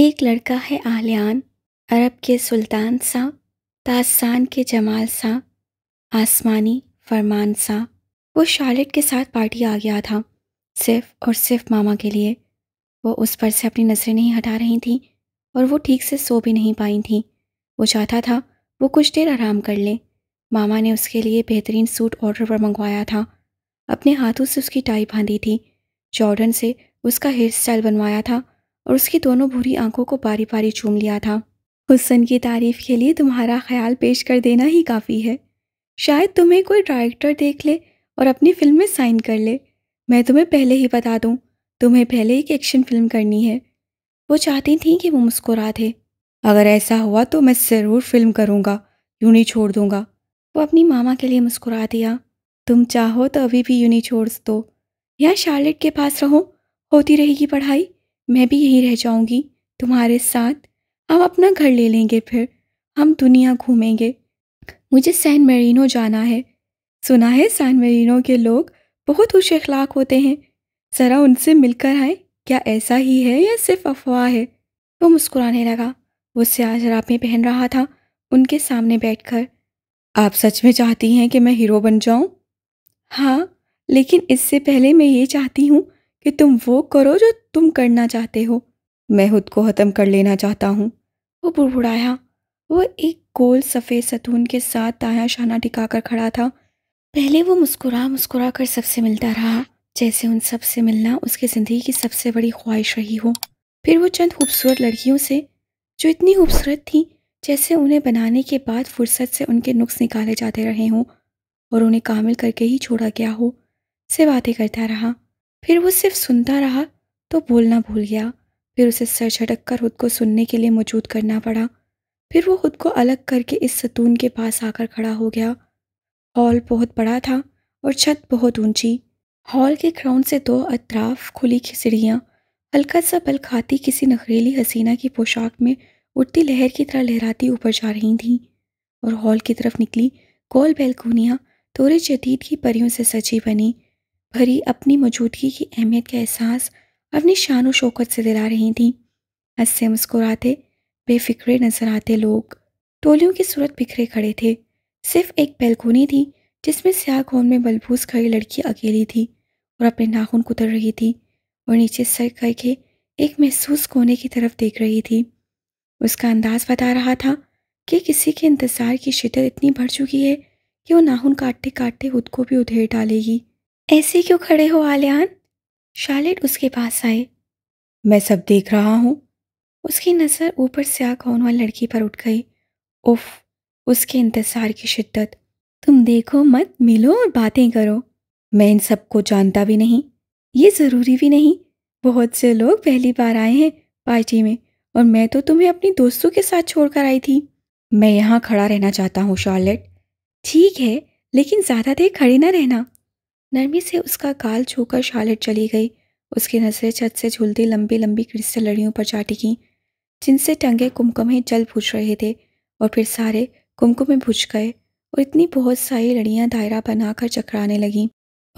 एक लड़का है आलियान अरब के सुल्तान सा ताजसान के जमाल सा आसमानी फरमान सा वो शार्लेट के साथ पार्टी आ गया था सिर्फ और सिर्फ मामा के लिए वो उस पर से अपनी नज़रें नहीं हटा रही थी और वो ठीक से सो भी नहीं पाई थी वो चाहता था वो कुछ देर आराम कर ले मामा ने उसके लिए बेहतरीन सूट ऑर्डर पर मंगवाया था अपने हाथों से उसकी टाई बांधी थी जॉर्डन से उसका हेयर स्टाइल बनवाया था और उसकी दोनों भूरी आंखों को पारी पारी चूम लिया था हुसन की तारीफ के लिए तुम्हारा ख्याल पेश कर देना ही काफ़ी है शायद तुम्हें कोई डायरेक्टर देख ले और अपनी फिल्म में साइन कर ले मैं तुम्हें पहले ही बता दूं तुम्हें पहले एक एक्शन फिल्म करनी है वो चाहती थी कि वो मुस्कुरा थे अगर ऐसा हुआ तो मैं ज़रूर फिल्म करूँगा यूँ नहीं छोड़ दूँगा वो अपनी मामा के लिए मुस्कुरा दिया तुम चाहो तो अभी भी यूनी छोड़ दो या शार्लेट के पास रहो होती रहेगी पढ़ाई मैं भी यहीं रह जाऊंगी तुम्हारे साथ हम अपना घर ले लेंगे फिर हम दुनिया घूमेंगे मुझे सैन मेरिनो जाना है सुना है सैन मेरिनो के लोग बहुत खुश अखलाक होते हैं ज़रा उनसे मिलकर आए क्या ऐसा ही है या सिर्फ अफवाह है वो तो मुस्कुराने लगा वो स्याह शराबें पहन रहा था उनके सामने बैठकर आप सच में चाहती हैं कि मैं हीरो बन जाऊं? हाँ लेकिन इससे पहले मैं ये चाहती हूँ कि तुम वो करो जो तुम करना चाहते हो मैं खुद को ख़त्म कर लेना चाहता हूँ वो बुड़बुड़ाया वो एक गोल सफ़ेद सतून के साथ ताया शाना टिका कर खड़ा था पहले वो मुस्कुरा मुस्कुरा कर सबसे मिलता रहा जैसे उन सब से मिलना उसके ज़िंदगी की सबसे बड़ी ख्वाहिश रही हो फिर वो चंद खूबसूरत लड़कियों से जो इतनी खूबसूरत थी जैसे उन्हें बनाने के बाद फुर्सत से उनके नुक्स निकाले जाते रहे हों और उन्हें कामिल करके ही छोड़ा गया हो से बातें करता रहा फिर वो सिर्फ सुनता रहा तो बोलना भूल गया फिर उसे सर झटक कर खुद को सुनने के लिए मौजूद करना पड़ा फिर वो खुद को अलग करके इस सतून के पास आकर खड़ा हो गया हॉल बहुत बड़ा था और छत बहुत ऊंची हॉल के क्राउन से दो अतराफ खुली खिचड़ियाँ हल्का सा बल खाती किसी नखरेली हसीना की पोशाक में उठती लहर की तरह लहराती ऊपर जा रही थीं और हॉल की तरफ निकली गोल बैलकूनियाँ तोरे जदीद की परियों से सजी बनी भरी अपनी मौजूदगी की अहमियत का एहसास अपनी शान शौकत से दिला रही थीं हंसते मुस्कुराते बेफिक्रे नजर आते लोग टोलियों की सूरत बिखरे खड़े थे सिर्फ एक बैलकोनी थी जिसमें स्याह कौन में बलबूस खड़ी लड़की अकेली थी और अपने नाखून कुतर रही थी और नीचे सर करके एक महसूस कोने की तरफ देख रही थी उसका अंदाज बता रहा था कि किसी के इंतज़ार की शिदत इतनी बढ़ चुकी है कि वो नाखून काटते काटते खुद को भी उधेड़ डालेगी ऐसे क्यों खड़े हो आलियान शार्लेट उसके पास आए मैं सब देख रहा हूँ उसकी नज़र ऊपर से आ वाली लड़की पर उठ गई उफ उसके इंतज़ार की शिद्दत तुम देखो मत मिलो और बातें करो मैं इन सबको जानता भी नहीं ये ज़रूरी भी नहीं बहुत से लोग पहली बार आए हैं पार्टी में और मैं तो तुम्हें अपनी दोस्तों के साथ छोड़कर आई थी मैं यहाँ खड़ा रहना चाहता हूँ शार्लेट ठीक है लेकिन ज़्यादा देर खड़े ना रहना नरमी से उसका काल छूकर शालेट चली गई उसकी नजरें छत से झूलती लंबी लंबी क्रिस्टल लड़ियों पर चाटी गईं जिनसे टंगे कुमकुमे जल भूज रहे थे और फिर सारे कुमकुमे भुज गए और इतनी बहुत सारी लड़ियाँ दायरा बनाकर चकराने लगीं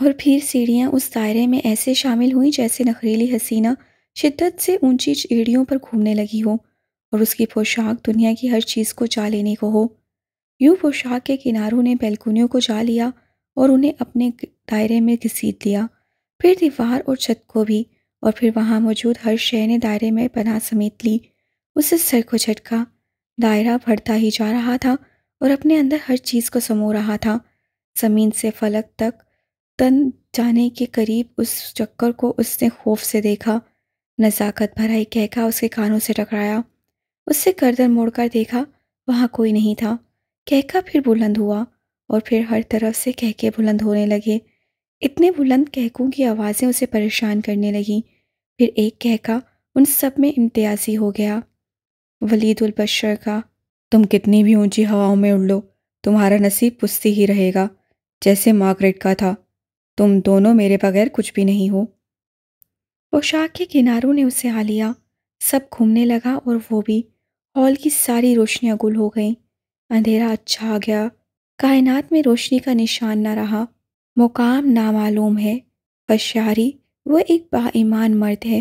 और फिर सीढ़ियाँ उस दायरे में ऐसे शामिल हुईं जैसे नखरीली हसीना शिद्दत से ऊंची एड़ियों पर घूमने लगी हो और उसकी पोशाक दुनिया की हर चीज़ को जा लेने को हो यूँ पोशाक के किनारों ने बैलकुनियों को जा लिया और उन्हें अपने दायरे में घसीट लिया फिर दीवार और छत को भी और फिर वहाँ मौजूद हर शय ने दायरे में पनाह समेत ली उसे सर को झटका दायरा बढ़ता ही जा रहा था और अपने अंदर हर चीज़ को समो रहा था ज़मीन से फलक तक तन जाने के करीब उस चक्कर को उसने खौफ से देखा नज़ाकत भरा एक कहका उसके कानों से टकराया उससे गर्दन मोड़कर देखा वहाँ कोई नहीं था कहका फिर बुलंद हुआ और फिर हर तरफ से कहके बुलंद होने लगे इतने बुलंद कहकों की आवाज़ें उसे परेशान करने लगीं फिर एक कहका उन सब में इम्तियाजी हो गया वलीदुलबशर का तुम कितनी भी ऊंची हवाओं में उड़ लो तुम्हारा नसीब पुस्ती ही रहेगा जैसे मार्गरेट का था तुम दोनों मेरे बगैर कुछ भी नहीं हो पोशाक के किनारों ने उसे आ लिया सब घूमने लगा और वो भी हॉल की सारी रोशनियाँ गुल हो गईं अंधेरा अच्छा आ गया कायनात में रोशनी का निशान ना रहा मुकाम नामालूम है बशारी वह एक बाईमान मर्द है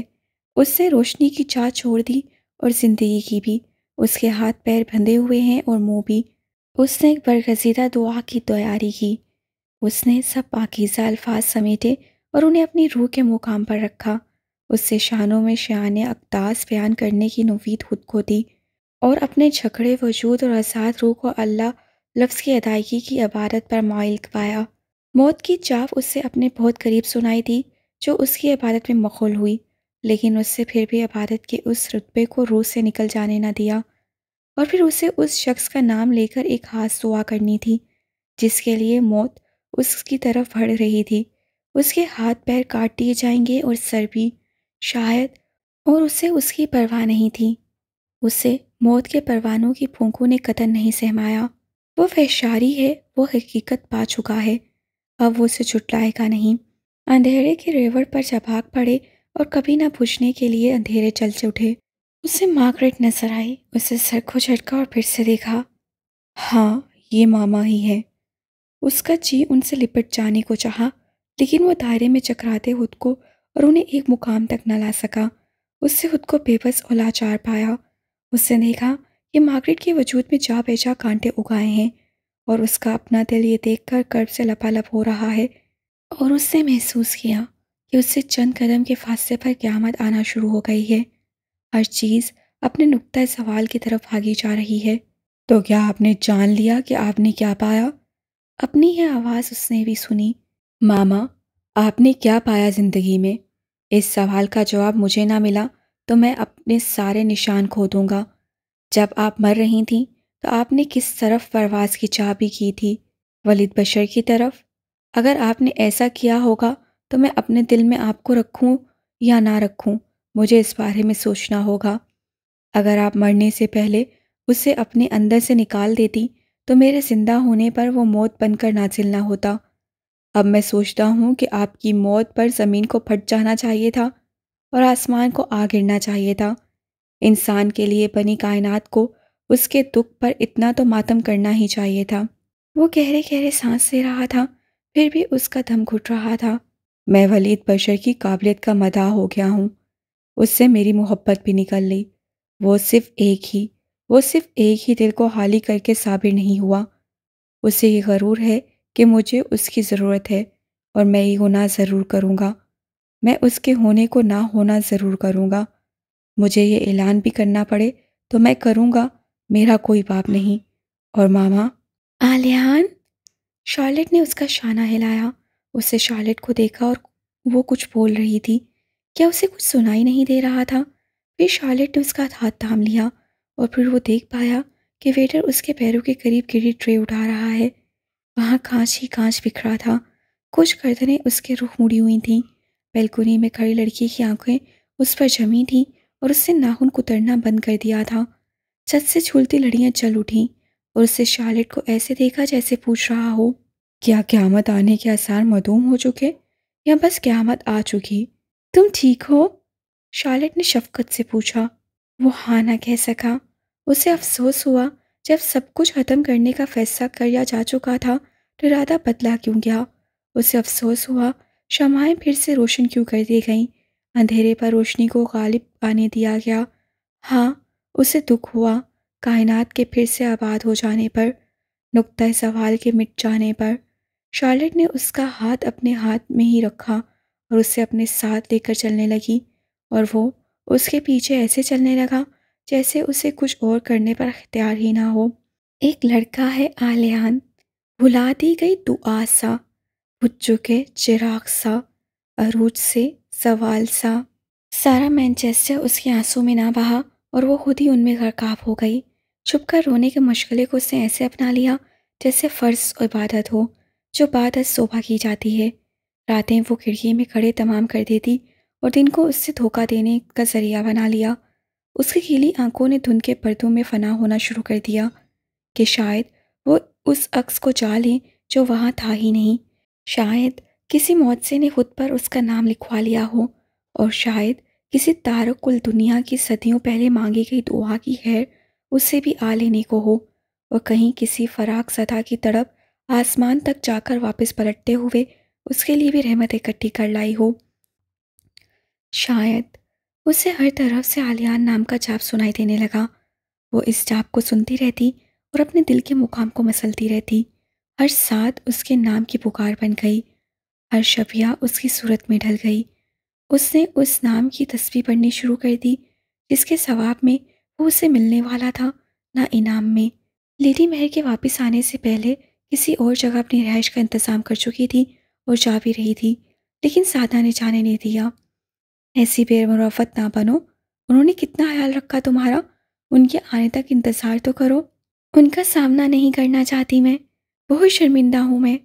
उसने रोशनी की चाह छोड़ दी और ज़िंदगी की भी उसके हाथ पैर बंधे हुए हैं और मुँह भी उसने एक बरगजीदा दुआ की तैयारी की उसने सब पाकिजा अल्फाज समेटे और उन्हें अपनी रूह के मुकाम पर रखा उससे शानों में शान अकदास बयान करने की नवीद खुद को दी और अपने झगड़े वजूद और आज़ाद रूह को अल्लाह लफ्ज़ की अदायगी की अबारत पर मायल पाया मौत की चाफ उससे अपने बहुत करीब सुनाई दी जो उसकी इबादत में मखोल हुई लेकिन उससे फिर भी इबादत के उस रुतबे को रूह से निकल जाने न दिया और फिर उसे उस शख्स का नाम लेकर एक खास दुआ करनी थी जिसके लिए मौत उसकी तरफ बढ़ रही थी उसके हाथ पैर काट दिए जाएंगे और सर भी शायद और उसे उसकी परवाह नहीं थी उसे मौत के परवानों की फूंकों ने कतन नहीं सहमाया वो फैशारी है वो हकीकत पा चुका है अब वो उसे छुटलाएगा नहीं अंधेरे के रेवर पर आग पड़े और कभी ना पूछने के लिए अंधेरे चलचे उठे उसे मार्गरेट नजर आई उसे सर को झटका और फिर से देखा हाँ ये मामा ही है उसका जी उनसे लिपट जाने को चाहा लेकिन वो दायरे में चकराते खुद को और उन्हें एक मुकाम तक न ला सका उससे खुद को बेबस और लाचार पाया उससे देखा कि मार्गरेट के वजूद में जा बेजा कांटे उगाए हैं और उसका अपना दिल ये देखकर कर्ब से लपालप हो रहा है और उससे महसूस किया कि उससे चंद कदम के फासले पर क्यामत आना शुरू हो गई है हर चीज़ अपने नुकतः सवाल की तरफ भागी जा रही है तो क्या आपने जान लिया कि आपने क्या पाया अपनी यह आवाज़ उसने भी सुनी मामा आपने क्या पाया ज़िंदगी में इस सवाल का जवाब मुझे ना मिला तो मैं अपने सारे निशान खो दूंगा जब आप मर रही थीं तो आपने किस तरफ परवाज की चाबी की थी वलिद बशर की तरफ अगर आपने ऐसा किया होगा तो मैं अपने दिल में आपको रखूं या ना रखूं मुझे इस बारे में सोचना होगा अगर आप मरने से पहले उसे अपने अंदर से निकाल देती तो मेरे ज़िंदा होने पर वो मौत बनकर नाजिल ना होता अब मैं सोचता हूँ कि आपकी मौत पर ज़मीन को फट जाना चाहिए था और आसमान को आ गिरना चाहिए था इंसान के लिए बनी कायनात को उसके दुख पर इतना तो मातम करना ही चाहिए था वो गहरे गहरे सांस ले रहा था फिर भी उसका दम घुट रहा था मैं वलीद बशर की काबिलियत का मदा हो गया हूँ उससे मेरी मोहब्बत भी निकल ली वो सिर्फ एक ही वो सिर्फ एक ही दिल को हाली करके साबिर नहीं हुआ उसे ये गरूर है कि मुझे उसकी ज़रूरत है और मैं ये गुनाह ज़रूर करूँगा मैं उसके होने को ना होना ज़रूर करूँगा मुझे ये ऐलान भी करना पड़े तो मैं करूँगा मेरा कोई बाप नहीं और मामा आलियान शार्लेट ने उसका शाना हिलाया उससे शार्लेट को देखा और वो कुछ बोल रही थी क्या उसे कुछ सुनाई नहीं दे रहा था फिर शार्लेट ने उसका हाथ थाम लिया और फिर वो देख पाया कि वेटर उसके पैरों के करीब गिरी ट्रे उठा रहा है वहाँ कांच ही कांच बिखरा था कुछ गर्दने उसके रुख मुड़ी हुई थीं बेलकुनी में खड़ी लड़की की आंखें उस पर जमी थी और उससे नाखून कुतरना बंद कर दिया था छत से झूलती लड़ियाँ चल उठी और उससे शार्लेट को ऐसे देखा जैसे पूछ रहा हो क्या क्यामत आने के आसार मदूम हो चुके या बस क्यामत आ चुकी तुम ठीक हो शार्लेट ने शफकत से पूछा वो हाँ ना कह सका उसे अफसोस हुआ जब सब कुछ ख़त्म करने का फैसला किया जा चुका था तो इरादा बदला क्यों गया उसे अफसोस हुआ शमाएँ फिर से रोशन क्यों कर दी गईं अंधेरे पर रोशनी को गालिब आने दिया गया हाँ उसे दुख हुआ कायनात के फिर से आबाद हो जाने पर नुक्ता सवाल के मिट जाने पर शार्लेट ने उसका हाथ अपने हाथ में ही रखा और उसे अपने साथ लेकर चलने लगी और वो उसके पीछे ऐसे चलने लगा जैसे उसे कुछ और करने पर अख्तियार ही ना हो एक लड़का है आलियान भुला दी गई दुआ सा बुझ के चिराग सा अरूज से सवाल सा सारा मैनचेस्टर उसके आंसू में ना बहा और वो खुद ही उनमें गरकाव हो गई छुप कर रोने के मशगले को उसने ऐसे अपना लिया जैसे फ़र्ज इबादत हो जो बाद अज शोभा की जाती है रातें वो खिड़की में खड़े तमाम कर देती और दिन को उससे धोखा देने का जरिया बना लिया उसकी खीली आंखों ने धुंध के पर्दों में फना होना शुरू कर दिया कि शायद वो उस अक्स को जा लें जो वहाँ था ही नहीं शायद किसी मुआदसे ने खुद पर उसका नाम लिखवा लिया हो और शायद किसी तारक कुल दुनिया की सदियों पहले मांगी गई दुआ की है उससे भी आ लेने को हो और कहीं किसी फराक सदा की तड़प आसमान तक जाकर वापस पलटते हुए उसके लिए भी रहमत इकट्ठी कर लाई हो शायद उसे हर तरफ से आलियान नाम का जाप सुनाई देने लगा वो इस जाप को सुनती रहती और अपने दिल के मुकाम को मसलती रहती हर साथ उसके नाम की पुकार बन गई हर शबिया उसकी सूरत में ढल गई उसने उस नाम की तस्वीर पढ़नी शुरू कर दी जिसके सवाब में वो उसे मिलने वाला था ना इनाम में लेडी महर के वापस आने से पहले किसी और जगह अपनी रहाइश का इंतज़ाम कर चुकी थी और जा भी रही थी लेकिन साधा ने जाने नहीं दिया ऐसी बेमराफत ना बनो उन्होंने कितना ख्याल रखा तुम्हारा उनके आने तक इंतज़ार तो करो उनका सामना नहीं करना चाहती मैं बहुत शर्मिंदा हूँ मैं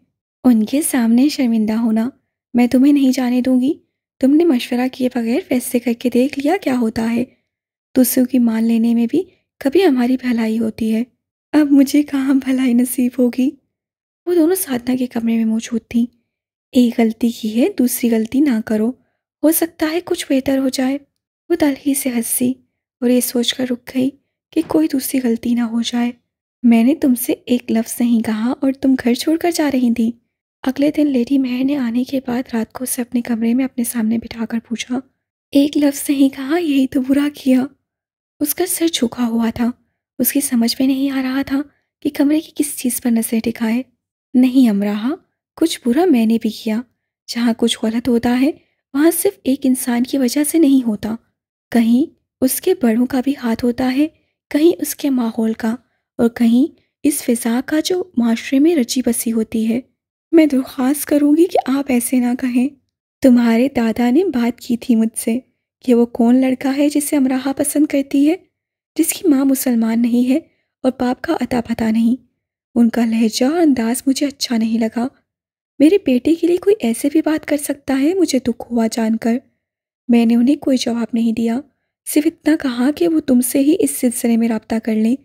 उनके सामने शर्मिंदा होना मैं तुम्हें नहीं जाने दूंगी तुमने मशवरा किए बगैर फैसले करके देख लिया क्या होता है दूसरों की मान लेने में भी कभी हमारी भलाई होती है अब मुझे कहाँ भलाई नसीब होगी वो दोनों साधना के कमरे में मौजूद थीं एक गलती की है दूसरी गलती ना करो हो सकता है कुछ बेहतर हो जाए वो दल ही से हंसी और ये सोचकर रुक गई कि कोई दूसरी गलती ना हो जाए मैंने तुमसे एक लफ्ज़ नहीं कहा और तुम घर छोड़कर जा रही थी अगले दिन लेडी मेहर ने आने के बाद रात को उसे अपने कमरे में अपने सामने बिठाकर पूछा एक लफ्ज़ नहीं कहा यही तो बुरा किया उसका सिर झुका हुआ था उसकी समझ में नहीं आ रहा था कि कमरे की किस चीज़ पर नजर टिकाए नहीं अमराहा कुछ बुरा मैंने भी किया जहाँ कुछ गलत होता है वहाँ सिर्फ एक इंसान की वजह से नहीं होता कहीं उसके बड़ों का भी हाथ होता है कहीं उसके माहौल का और कहीं इस फिज़ा का जो माशरे में रची बसी होती है मैं दरख्वास्त तो करूँगी कि आप ऐसे ना कहें तुम्हारे दादा ने बात की थी मुझसे कि वो कौन लड़का है जिसे अमराहा पसंद करती है जिसकी माँ मुसलमान नहीं है और बाप का अता पता नहीं उनका लहजा और अंदाज मुझे अच्छा नहीं लगा मेरे बेटे के लिए कोई ऐसे भी बात कर सकता है मुझे दुख हुआ जानकर मैंने उन्हें कोई जवाब नहीं दिया सिर्फ इतना कहा कि वो तुमसे ही इस सिलसिले में रबता कर लें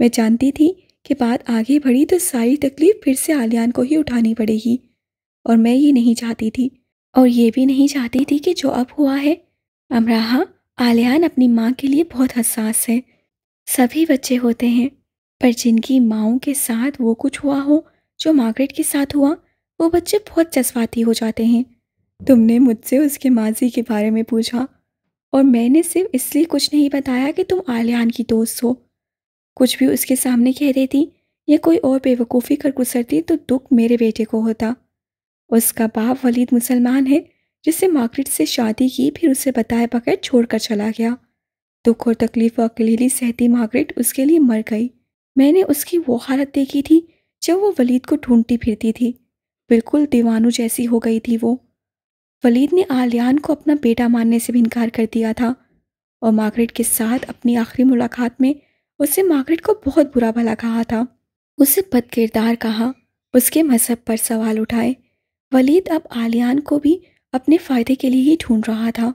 मैं जानती थी के बाद आगे बढ़ी तो सारी तकलीफ फिर से आलियान को ही उठानी पड़ेगी और मैं ये नहीं चाहती थी और ये भी नहीं चाहती थी कि जो अब हुआ है अमराहा आलियान अपनी माँ के लिए बहुत हसास है सभी बच्चे होते हैं पर जिनकी माओ के साथ वो कुछ हुआ हो जो मार्गरेट के साथ हुआ वो बच्चे बहुत जज्बाती हो जाते हैं तुमने मुझसे उसके माजी के बारे में पूछा और मैंने सिर्फ इसलिए कुछ नहीं बताया कि तुम आलियान की दोस्त हो कुछ भी उसके सामने कह रही थी या कोई और बेवकूफ़ी कर गुजरती तो दुख मेरे बेटे को होता उसका बाप वलीद मुसलमान है जिसे मार्केट से शादी की फिर उसे बताए बगैर छोड़कर चला गया दुख और तकलीफ अकेली सहती मार्गरेट उसके लिए मर गई मैंने उसकी वो हालत देखी थी जब वो वलीद को ढूंढती फिरती थी बिल्कुल दीवानु जैसी हो गई थी वो वलीद ने आलियान को अपना बेटा मानने से भी इनकार कर दिया था और मार्गरेट के साथ अपनी आखिरी मुलाकात में उसने मार्गरेट को बहुत बुरा भला कहा था उसे बद किरदार कहा उसके मज़हब पर सवाल उठाए वलीद अब आलियान को भी अपने फ़ायदे के लिए ही ढूंढ रहा था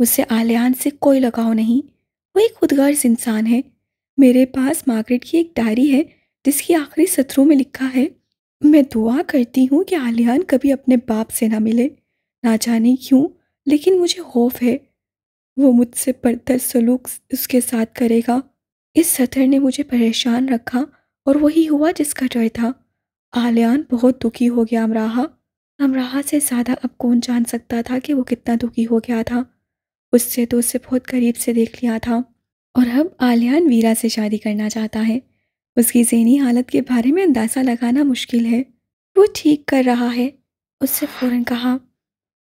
उसे आलियान से कोई लगाव नहीं वो एक खुदगर्ज इंसान है मेरे पास मार्गरेट की एक डायरी है जिसकी आखिरी सत्रों में लिखा है मैं दुआ करती हूँ कि आलियान कभी अपने बाप से ना मिले ना जाने क्यों लेकिन मुझे खौफ है वो मुझसे बदतर सलूक उसके साथ करेगा इस सतर ने मुझे परेशान रखा और वही हुआ जिसका डर था आलियान बहुत दुखी हो गया अमराहा अमराहा से ज़्यादा अब कौन जान सकता था कि वो कितना दुखी हो गया था उससे तो उसे बहुत करीब से देख लिया था और अब आलियान वीरा से शादी करना चाहता है उसकी जहनी हालत के बारे में अंदाज़ा लगाना मुश्किल है वो ठीक कर रहा है उससे फ़ौर कहा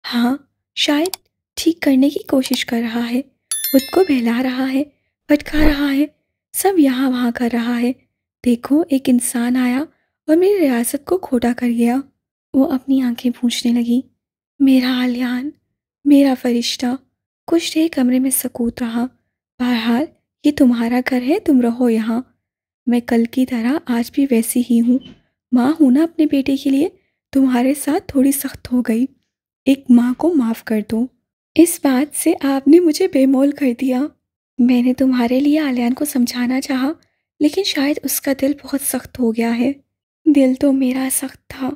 हाँ शायद ठीक करने की कोशिश कर रहा है खुद को बहला रहा है भटका रहा है सब यहाँ वहाँ कर रहा है देखो एक इंसान आया और मेरी रियासत को खोटा कर गया वो अपनी आंखें पूछने लगी मेरा आलियान मेरा फरिश्ता कुछ देर कमरे में सकूत रहा बहरहाल ये तुम्हारा घर है तुम रहो यहाँ मैं कल की तरह आज भी वैसी ही हूँ माँ हूँ ना अपने बेटे के लिए तुम्हारे साथ थोड़ी सख्त हो गई एक माँ को माफ़ कर दो इस बात से आपने मुझे बेमोल कर दिया मैंने तुम्हारे लिए आलियान को समझाना चाहा लेकिन शायद उसका दिल बहुत सख्त हो गया है दिल तो मेरा सख्त था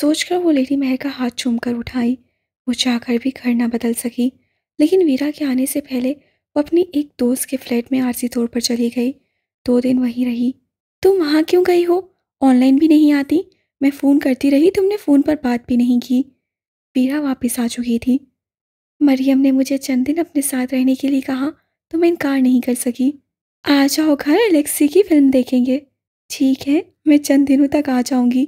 सोचकर वो लेडी महर का हाथ चूम कर उठाई वो चाहकर भी घर ना बदल सकी लेकिन वीरा के आने से पहले वो अपनी एक दोस्त के फ्लैट में आरसी तौर पर चली गई दो दिन वहीं रही तुम वहाँ क्यों गई हो ऑनलाइन भी नहीं आती मैं फ़ोन करती रही तुमने फ़ोन पर बात भी नहीं की वीरा वापस आ चुकी थी मरियम ने मुझे चंद दिन अपने साथ रहने के लिए कहा तो मैं इनकार नहीं कर सकी आ जाओ घर एलेक्सी की फिल्म देखेंगे ठीक है मैं चंद दिनों तक आ जाऊंगी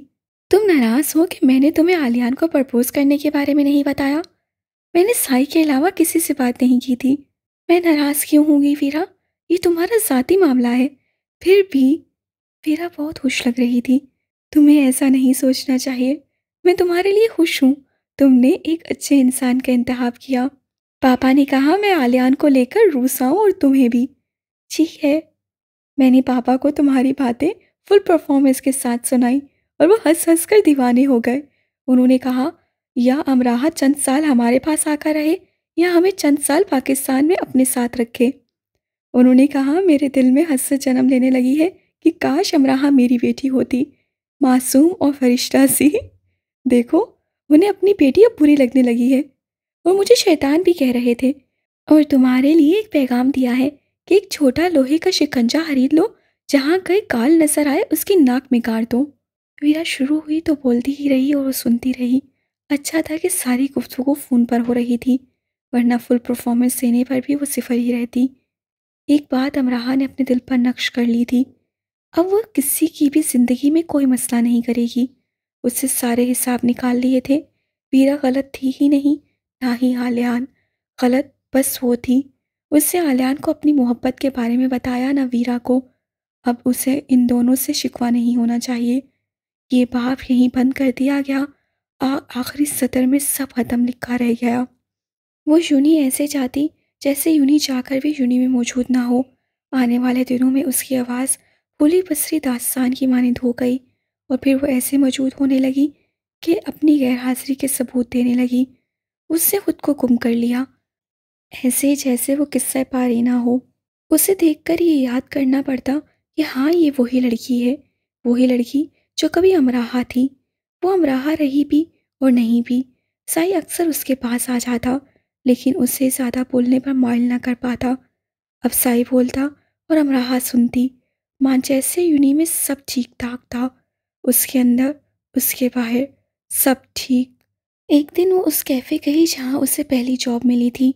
तुम नाराज़ हो कि मैंने तुम्हें आलियान को प्रपोज करने के बारे में नहीं बताया मैंने साई के अलावा किसी से बात नहीं की थी मैं नाराज़ क्यों होंगी वीरा ये तुम्हारा ज़ाती मामला है फिर भी वीरा बहुत खुश लग रही थी तुम्हें ऐसा नहीं सोचना चाहिए मैं तुम्हारे लिए खुश हूँ तुमने एक अच्छे इंसान का इंतहाब किया पापा ने कहा मैं आलियान को लेकर रूस आऊँ और तुम्हें भी ठीक है मैंने पापा को तुम्हारी बातें फुल परफॉर्मेंस के साथ सुनाई और वो हंस हंस कर दीवाने हो गए उन्होंने कहा या अमराहा चंद साल हमारे पास आकर रहे या हमें चंद साल पाकिस्तान में अपने साथ रखे उन्होंने कहा मेरे दिल में हंस जन्म लेने लगी है कि काश अमराहा मेरी बेटी होती मासूम और फरिश्ता सी देखो उन्हें अपनी बेटी अब बुरी लगने लगी है वो मुझे शैतान भी कह रहे थे और तुम्हारे लिए एक पैगाम दिया है कि एक छोटा लोहे का शिकंजा खरीद लो जहाँ कई काल नजर आए उसकी नाक में गाड़ दो वीरा शुरू हुई तो बोलती ही रही और सुनती रही अच्छा था कि सारी गुफ्तु फ़ोन पर हो रही थी वरना फुल परफॉर्मेंस देने पर भी वो सिफर ही रहती एक बात अमराहा ने अपने दिल पर नक्श कर ली थी अब वह किसी की भी ज़िंदगी में कोई मसला नहीं करेगी उससे सारे हिसाब निकाल लिए थे वीरा गलत थी ही नहीं ना ही आलियान गलत बस वो थी उससे आलियान को अपनी मोहब्बत के बारे में बताया ना वीरा को अब उसे इन दोनों से शिकवा नहीं होना चाहिए ये बाप यहीं बंद कर दिया गया आ आखिरी सतर में सब खत्म लिखा रह गया वो यूनी ऐसे जाती जैसे यूनी जाकर भी यूनी में मौजूद ना हो आने वाले दिनों में उसकी आवाज़ भूली बसरी दास्तान की मानद हो गई और फिर वो ऐसे मौजूद होने लगी कि अपनी गैरहाजिरी के सबूत देने लगी उससे खुद को गुम कर लिया ऐसे जैसे वो किस्सा पारी ना हो उसे देखकर ये याद करना पड़ता कि हाँ ये वही लड़की है वही लड़की जो कभी अमराहा थी वो अमराहा रही भी और नहीं भी साई अक्सर उसके पास आ जाता लेकिन उससे ज़्यादा बोलने पर मायल ना कर पाता अब साई बोलता और अमराहा सुनती जैसे यूनि में सब ठीक ठाक था उसके अंदर उसके बाहर सब ठीक एक दिन वो उस कैफ़े गई जहाँ उसे पहली जॉब मिली थी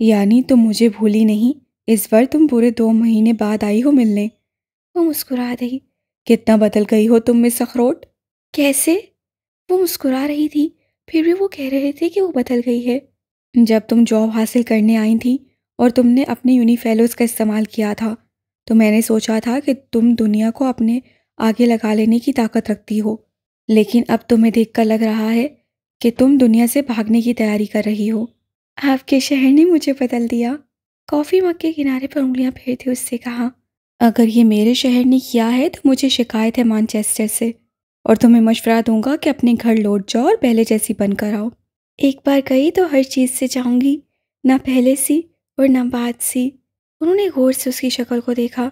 यानी तुम तो मुझे भूली नहीं इस बार तुम पूरे दो महीने बाद आई हो मिलने वो मुस्कुरा रही कितना बदल गई हो तुम मिस अखरोट कैसे वो मुस्कुरा रही थी फिर भी वो कह रहे थे कि वो बदल गई है जब तुम जॉब हासिल करने आई थी और तुमने अपने यूनिफेलोज़ का इस्तेमाल किया था तो मैंने सोचा था कि तुम दुनिया को अपने आगे लगा लेने की ताकत रखती हो लेकिन अब तुम्हें देखकर लग रहा है कि तुम दुनिया से भागने की तैयारी कर रही हो आपके शहर ने मुझे बदल दिया कॉफ़ी मग के किनारे पर उंगलियां फेरते उससे कहा अगर ये मेरे शहर ने किया है तो मुझे शिकायत है मानचेस्टर से और तुम्हें मशवरा दूंगा कि अपने घर लौट जाओ और पहले जैसी बनकर आओ एक बार गई तो हर चीज़ से जाऊंगी ना पहले सी और ना बाद सी उन्होंने गौर से उसकी शक्ल को देखा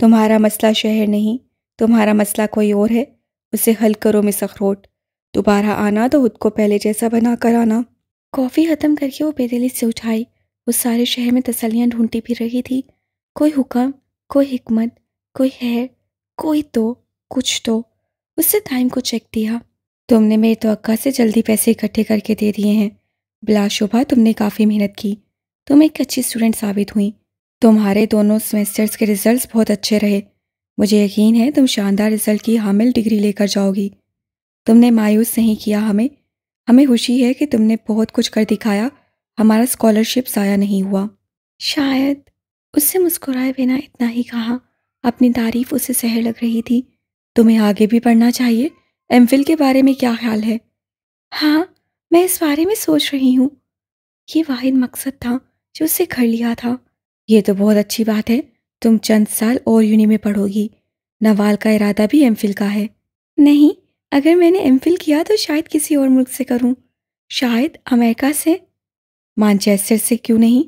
तुम्हारा मसला शहर नहीं तुम्हारा मसला कोई और है उसे हल करो मिस अखरोट दोबारा आना तो खुद को पहले जैसा बना कर आना कॉफ़ी ख़त्म करके वो बेदली से उठाई वो सारे शहर में तसलियाँ ढूंढती भी रही थी कोई हुक्म कोई हिकमत कोई है कोई तो कुछ तो उससे टाइम को चेक दिया तुमने मेरी तो से जल्दी पैसे इकट्ठे करके दे दिए हैं बिलाशोभा तुमने काफ़ी मेहनत की तुम एक अच्छी स्टूडेंट साबित हुई तुम्हारे दोनों सेमेस्टर्स के रिजल्ट्स बहुत अच्छे रहे मुझे यकीन है तुम शानदार रिजल्ट की हामिल डिग्री लेकर जाओगी तुमने मायूस नहीं किया हमें हमें खुशी है कि तुमने बहुत कुछ कर दिखाया हमारा स्कॉलरशिप ज़ाया नहीं हुआ शायद उससे मुस्कुराए बिना इतना ही कहा अपनी तारीफ उसे सहर लग रही थी तुम्हें आगे भी पढ़ना चाहिए एम के बारे में क्या ख्याल है हाँ मैं इस बारे में सोच रही हूँ ये वाहिद मकसद था जो उसे कर लिया था ये तो बहुत अच्छी बात है तुम चंद साल और यूनी में पढ़ोगी नवाल का इरादा भी एम का है नहीं अगर मैंने एम किया तो शायद किसी और मुल्क से करूँ शायद अमेरिका से मानचेस्टर से क्यों नहीं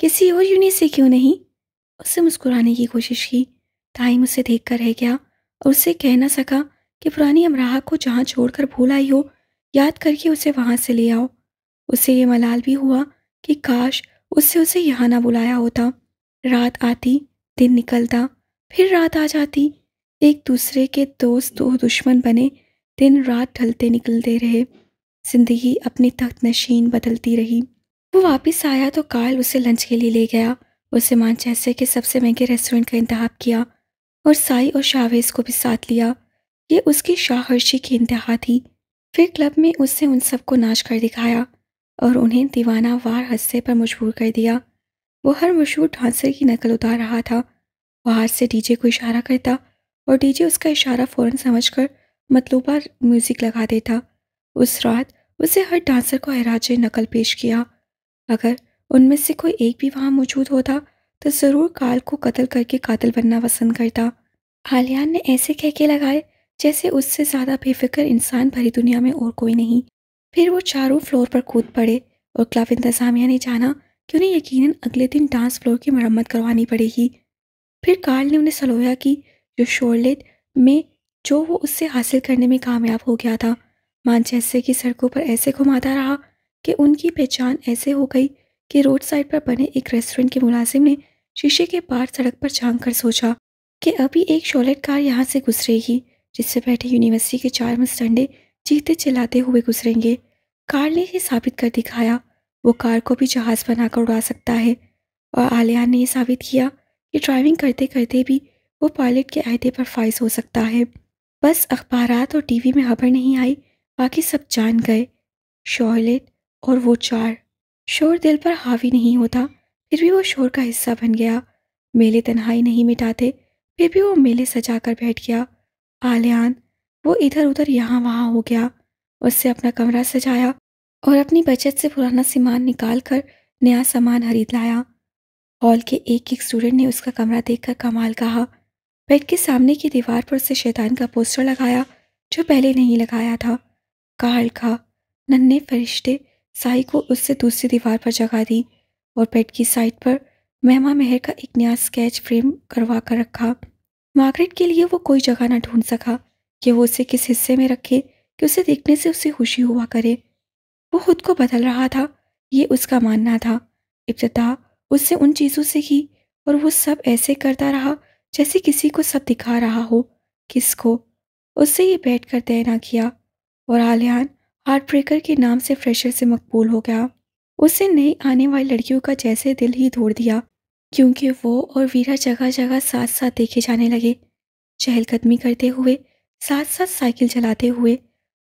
किसी और यूनि से क्यों नहीं उससे मुस्कुराने की कोशिश की टाइम उसे देख कर रह गया और उससे कह ना सका कि पुरानी अमराह को जहाँ छोड़कर भूल आई हो याद करके उसे वहाँ से ले आओ उसे ये मलाल भी हुआ कि काश उससे उसे यहाँ ना बुलाया होता रात आती दिन निकलता फिर रात आ जाती एक दूसरे के दोस्त दो दुश्मन बने दिन रात ढलते निकलते रहे जिंदगी अपनी तख्त नशीन बदलती रही वो वापस आया तो काल उसे लंच के लिए ले गया उसे मानचेस्टर के सबसे महंगे रेस्टोरेंट का इंतहा किया और साई और शावेज को भी साथ लिया ये उसकी शाहर्शी की इंतहा थी फिर क्लब में उसने उन सबको नाच कर दिखाया और उन्हें दीवाना वार हस्से पर मजबूर कर दिया वो हर मशहूर डांसर की नकल उतार रहा था बाहर से डीजे को इशारा करता और डीजे उसका इशारा फ़ौरन समझकर मतलूबा म्यूज़िक लगा देता उस रात उसे हर डांसर को अराज नकल पेश किया अगर उनमें से कोई एक भी वहाँ मौजूद होता तो ज़रूर काल को कत्ल करके कातिल बनना पसंद करता आलियान ने ऐसे कह के लगाए जैसे उससे ज़्यादा बेफिक्र इंसान भरी दुनिया में और कोई नहीं फिर वो चारों फ्लोर पर कूद पड़े और क्लब इंतज़ामिया ने जाना कि उन्हें यकीनन अगले दिन डांस फ्लोर की मरम्मत करवानी पड़ेगी फिर कार्ल ने उन्हें सलोया की जो शोरलेट में जो वो उससे हासिल करने में कामयाब हो गया था मानचेस्टर की सड़कों पर ऐसे घुमाता रहा कि उनकी पहचान ऐसे हो गई कि रोड साइड पर बने एक रेस्टोरेंट के मुलाजिम ने शीशे के पार सड़क पर झांक कर सोचा कि अभी एक शॉलेट कार यहाँ से गुजरेगी जिससे बैठे यूनिवर्सिटी के चार मस्टंडे चीखते चिल्लाते हुए गुजरेंगे कार ने ही साबित कर दिखाया वो कार को भी जहाज़ बनाकर उड़ा सकता है और आलियान ने यह साबित किया कि ड्राइविंग करते करते भी वो पायलट के अहदे पर फाइज हो सकता है बस अखबार और टीवी में खबर नहीं आई बाकी सब जान गए शॉयलेट और वो चार शोर दिल पर हावी नहीं होता फिर भी वो शोर का हिस्सा बन गया मेले तन्हाई नहीं मिटाते फिर भी वो मेले सजा कर बैठ गया आलियान वो इधर उधर यहाँ वहाँ हो गया उससे अपना कमरा सजाया और अपनी बचत से पुराना सामान निकाल कर नया सामान खरीद लाया हॉल के एक एक स्टूडेंट ने उसका कमरा देखकर कमाल कहा बेड के सामने की दीवार पर से शैतान का पोस्टर लगाया जो पहले नहीं लगाया था काल का नन्हे फरिश्ते साई को उससे दूसरी दीवार पर जगा दी और बेड की साइड पर मेहमा मेहर का एक नया स्केच फ्रेम करवा कर रखा मार्गरेट के लिए वो कोई जगह ना ढूंढ सका कि वो उसे किस हिस्से में रखे कि उसे देखने से उसे खुशी हुआ करे वो खुद को बदल रहा था ये उसका मानना था इब्तः उससे उन चीज़ों से की और वो सब ऐसे करता रहा जैसे किसी को सब दिखा रहा हो किसको उससे ये बैठ कर तय ना किया और आलियान हार्ट ब्रेकर के नाम से फ्रेशर से मकबूल हो गया उसने नई आने वाली लड़कियों का जैसे दिल ही तोड़ दिया क्योंकि वो और वीरा जगह जगह साथ साथ देखे जाने लगे चहलकदमी करते हुए साथ साथ साइकिल चलाते हुए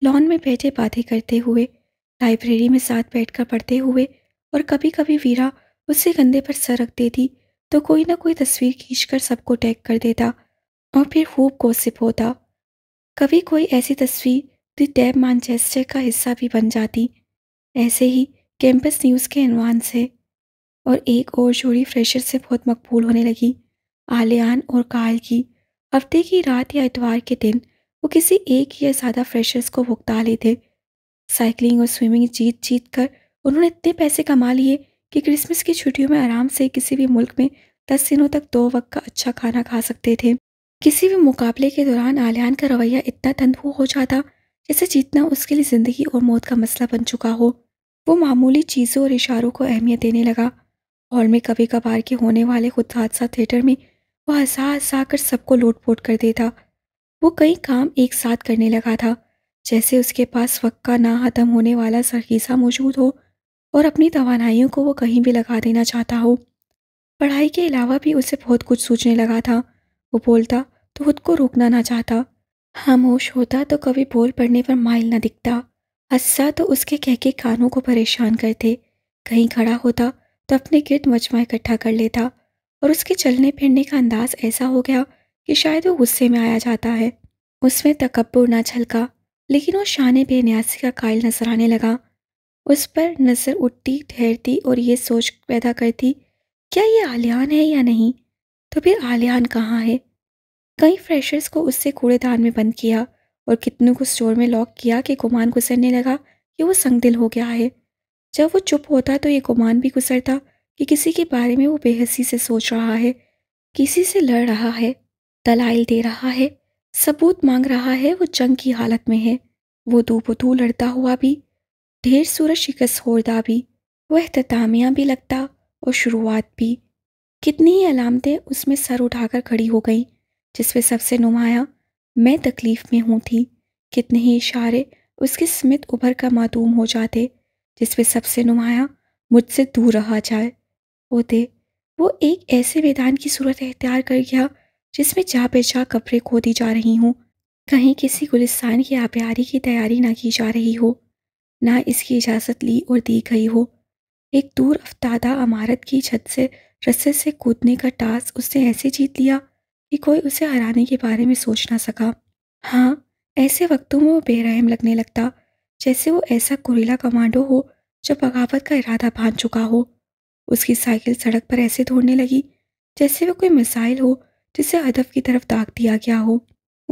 लॉन में बैठे बातें करते हुए लाइब्रेरी में साथ बैठकर पढ़ते हुए और कभी कभी वीरा उससे कंधे पर सर रख देती तो कोई ना कोई तस्वीर खींचकर सबको टैग कर देता और फिर खूब गोसिप होता कभी कोई ऐसी तस्वीर द टैब मानचेस्टर का हिस्सा भी बन जाती ऐसे ही कैंपस न्यूज़ के अनवान से और एक और जोड़ी फ्रेशर से बहुत मकबूल होने लगी आलियान और काल की हफ्ते की रात या इतवार के दिन वो किसी एक या ज़्यादा फ्रेशर्स को भुगता लेते साइकिलिंग और स्विमिंग जीत जीत कर उन्होंने इतने पैसे कमा लिए कि क्रिसमस की छुट्टियों में आराम से किसी भी मुल्क में दस दिनों तक दो वक्त का अच्छा खाना खा सकते थे किसी भी मुकाबले के दौरान आलियान का रवैया इतना तंदू हो जाता जैसे जीतना उसके लिए ज़िंदगी और मौत का मसला बन चुका हो वो मामूली चीज़ों और इशारों को अहमियत देने लगा हॉल में कभी कभार के होने वाले खुद हादसा थिएटर में वह हंसा हंसा कर सबको लोटपोट कर देता वो कई काम एक साथ करने लगा था जैसे उसके पास वक्त का ना ख़त्म होने वाला सरखीसा मौजूद हो और अपनी तोानाइयों को वो कहीं भी लगा देना चाहता हो पढ़ाई के अलावा भी उसे बहुत कुछ सोचने लगा था वो बोलता तो खुद को रोकना ना चाहता खामोश होता तो कभी बोल पड़ने पर माइल न दिखता हंसा तो उसके कह के कानों को परेशान करते कहीं खड़ा होता तो अपने गिरद मजमा इकट्ठा कर लेता और उसके चलने फिरने का अंदाज ऐसा हो गया कि शायद वो गुस्से में आया जाता है उसमें तकबर ना छलका लेकिन वो शान बेन्यासी का कायल नजर आने लगा उस पर नज़र उठती ठहरती और ये सोच पैदा करती क्या ये आलियान है या नहीं तो फिर आलियान कहाँ है कई फ्रेशर्स को उससे कूड़ेदान में बंद किया और कितनों को स्टोर में लॉक किया कि गुमान गुजरने लगा कि वो संगदिल हो गया है जब वो चुप होता तो ये गुमान भी गुजरता कि किसी के बारे में वो बेहसी से सोच रहा है किसी से लड़ रहा है दलाइल दे रहा है सबूत मांग रहा है वो जंग की हालत में है वो दो लड़ता हुआ भी ढेर सूरज शिकस्त खोरदा भी वह अख्तामिया तो भी लगता और शुरुआत भी कितनी ही अलामतें उसमें सर उठाकर खड़ी हो गई जिसमें सबसे नुमाया मैं तकलीफ़ में हूँ थी कितने ही इशारे उसकी स्मित उभर कर मातूम हो जाते जिसमें सबसे नुमाया मुझसे दूर रहा जाए होते वो एक ऐसे मैदान की सूरत अख्तियार कर गया जिसमें जा जा कपड़े खोदी जा रही हूँ कहीं किसी गुलिस्तान की आप्यारी की तैयारी ना की जा रही हो ना इसकी इजाज़त ली और दी गई हो एक दूर अफ्तादा अमारत की छत से रस्से से कूदने का टास्क उसने ऐसे जीत लिया कि कोई उसे हराने के बारे में सोच ना सका हाँ ऐसे वक्तों में वो बेरहम लगने लगता जैसे वो ऐसा कुरीला कमांडो हो जो बगावत का इरादा बांध चुका हो उसकी साइकिल सड़क पर ऐसे दौड़ने लगी जैसे वो कोई मिसाइल हो जिसे हदफ की तरफ दाग दिया गया हो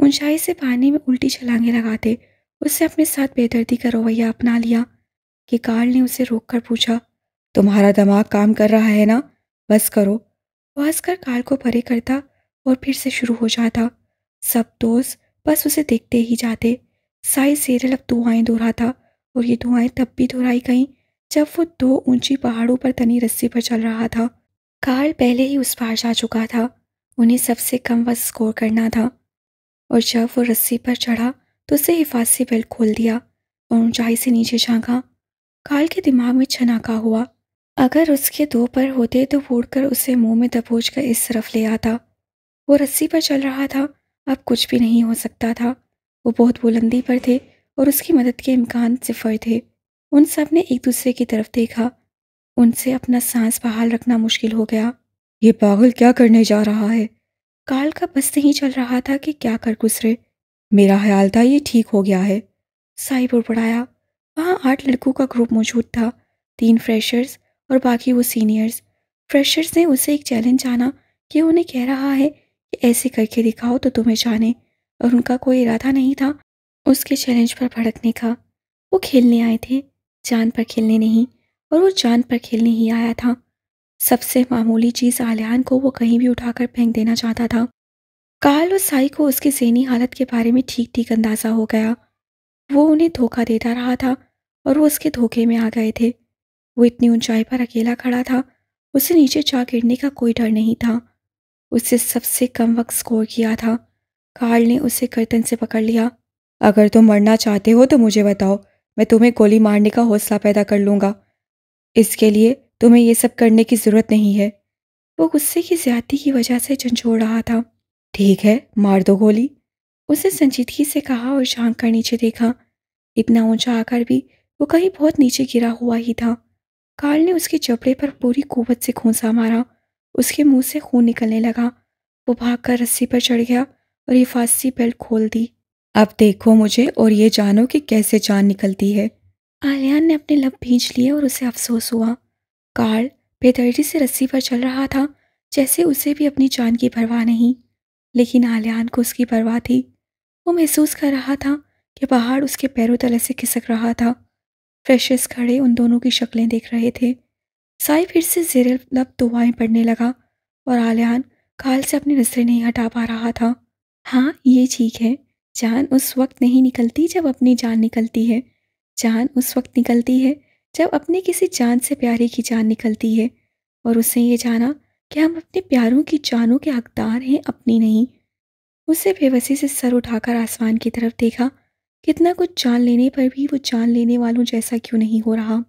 ऊंचाई से पानी में उल्टी छलांगें लगाते उसने अपने साथ बेदर्दी का रवैया अपना लिया कि कार्ल ने उसे रोककर पूछा तुम्हारा दिमाग काम कर रहा है ना बस करो बस हंसकर कार्ल को परे करता और फिर से शुरू हो जाता सब दोस्त बस उसे देखते ही जाते साई सीरियल अब दुआएं दोहराता और ये दुआएं तब भी दोहराई गई जब वो दो ऊंची पहाड़ों पर तनी रस्सी पर चल रहा था कार्ल पहले ही उस पार जा चुका था उन्हें सबसे कम वक्त स्कोर करना था और जब वो रस्सी पर चढ़ा तो उसे हिफाज से बेल्ट खोल दिया और ऊंचाई से नीचे झाँका काल के दिमाग में छनाका हुआ अगर उसके दो पर होते तो फोड़ कर उसे मुंह में दबोच कर इस तरफ ले आता वो रस्सी पर चल रहा था अब कुछ भी नहीं हो सकता था वो बहुत बुलंदी पर थे और उसकी मदद के इम्कान सिफर थे उन सब ने एक दूसरे की तरफ देखा उनसे अपना सांस बहाल रखना मुश्किल हो गया ये पागल क्या करने जा रहा है काल का बस नहीं चल रहा था कि क्या कर गुजरे मेरा ख्याल था ये ठीक हो गया है साहिब पढ़ाया वहाँ आठ लड़कों का ग्रुप मौजूद था तीन फ्रेशर्स और बाकी वो सीनियर्स फ्रेशर्स ने उसे एक चैलेंज जाना कि उन्हें कह रहा है कि ऐसे करके दिखाओ तो तुम्हें जाने और उनका कोई इरादा नहीं था उसके चैलेंज पर भड़कने का वो खेलने आए थे जान पर खेलने नहीं और वो जान पर खेलने ही आया था सबसे मामूली चीज़ आलियान को वो कहीं भी उठाकर फेंक देना चाहता था कार्ल और साई को उसकी जहनी हालत के बारे में ठीक ठीक अंदाज़ा हो गया वो उन्हें धोखा देता रहा था और वो उसके धोखे में आ गए थे वो इतनी ऊंचाई पर अकेला खड़ा था उसे नीचे जा गिरने का कोई डर नहीं था उससे सबसे कम वक्त स्कोर किया था कार्ल ने उसे कर्तन से पकड़ लिया अगर तुम मरना चाहते हो तो मुझे बताओ मैं तुम्हें गोली मारने का हौसला पैदा कर लूँगा इसके लिए तुम्हें यह सब करने की ज़रूरत नहीं है वो गुस्से की ज्यादा की वजह से झंझोड़ रहा था ठीक है मार दो गोली उसने संजीदगी से कहा और झांक कर नीचे देखा इतना ऊंचा आकर भी वो कहीं बहुत नीचे गिरा हुआ ही था कार्ल ने उसके जबड़े पर पूरी कुवत से खूंसा मारा उसके मुंह से खून निकलने लगा वो भागकर रस्सी पर चढ़ गया और हिफाजती बेल्ट खोल दी अब देखो मुझे और ये जानो कि कैसे जान निकलती है आलियान ने अपने लब भींच लिए और उसे अफसोस हुआ कार्ल बेदर्जी से रस्सी पर चल रहा था जैसे उसे भी अपनी जान की परवाह नहीं लेकिन आलियान को उसकी परवाह थी वो महसूस कर रहा था कि पहाड़ उसके पैरों तले से खिसक रहा था फ्रेशर्स खड़े उन दोनों की शक्लें देख रहे थे साई फिर से जेर लब दुआएं पड़ने लगा और आलियान काल से अपनी नजरें नहीं हटा पा रहा था हाँ ये ठीक है जान उस वक्त नहीं निकलती जब अपनी जान निकलती है जान उस वक्त निकलती है जब अपने किसी जान से प्यारे की जान निकलती है और उसने ये जाना क्या हम अपने प्यारों की जानों के हकदार हैं अपनी नहीं उसे बेवसी से सर उठाकर आसमान की तरफ देखा कितना कुछ जान लेने पर भी वो जान लेने वालों जैसा क्यों नहीं हो रहा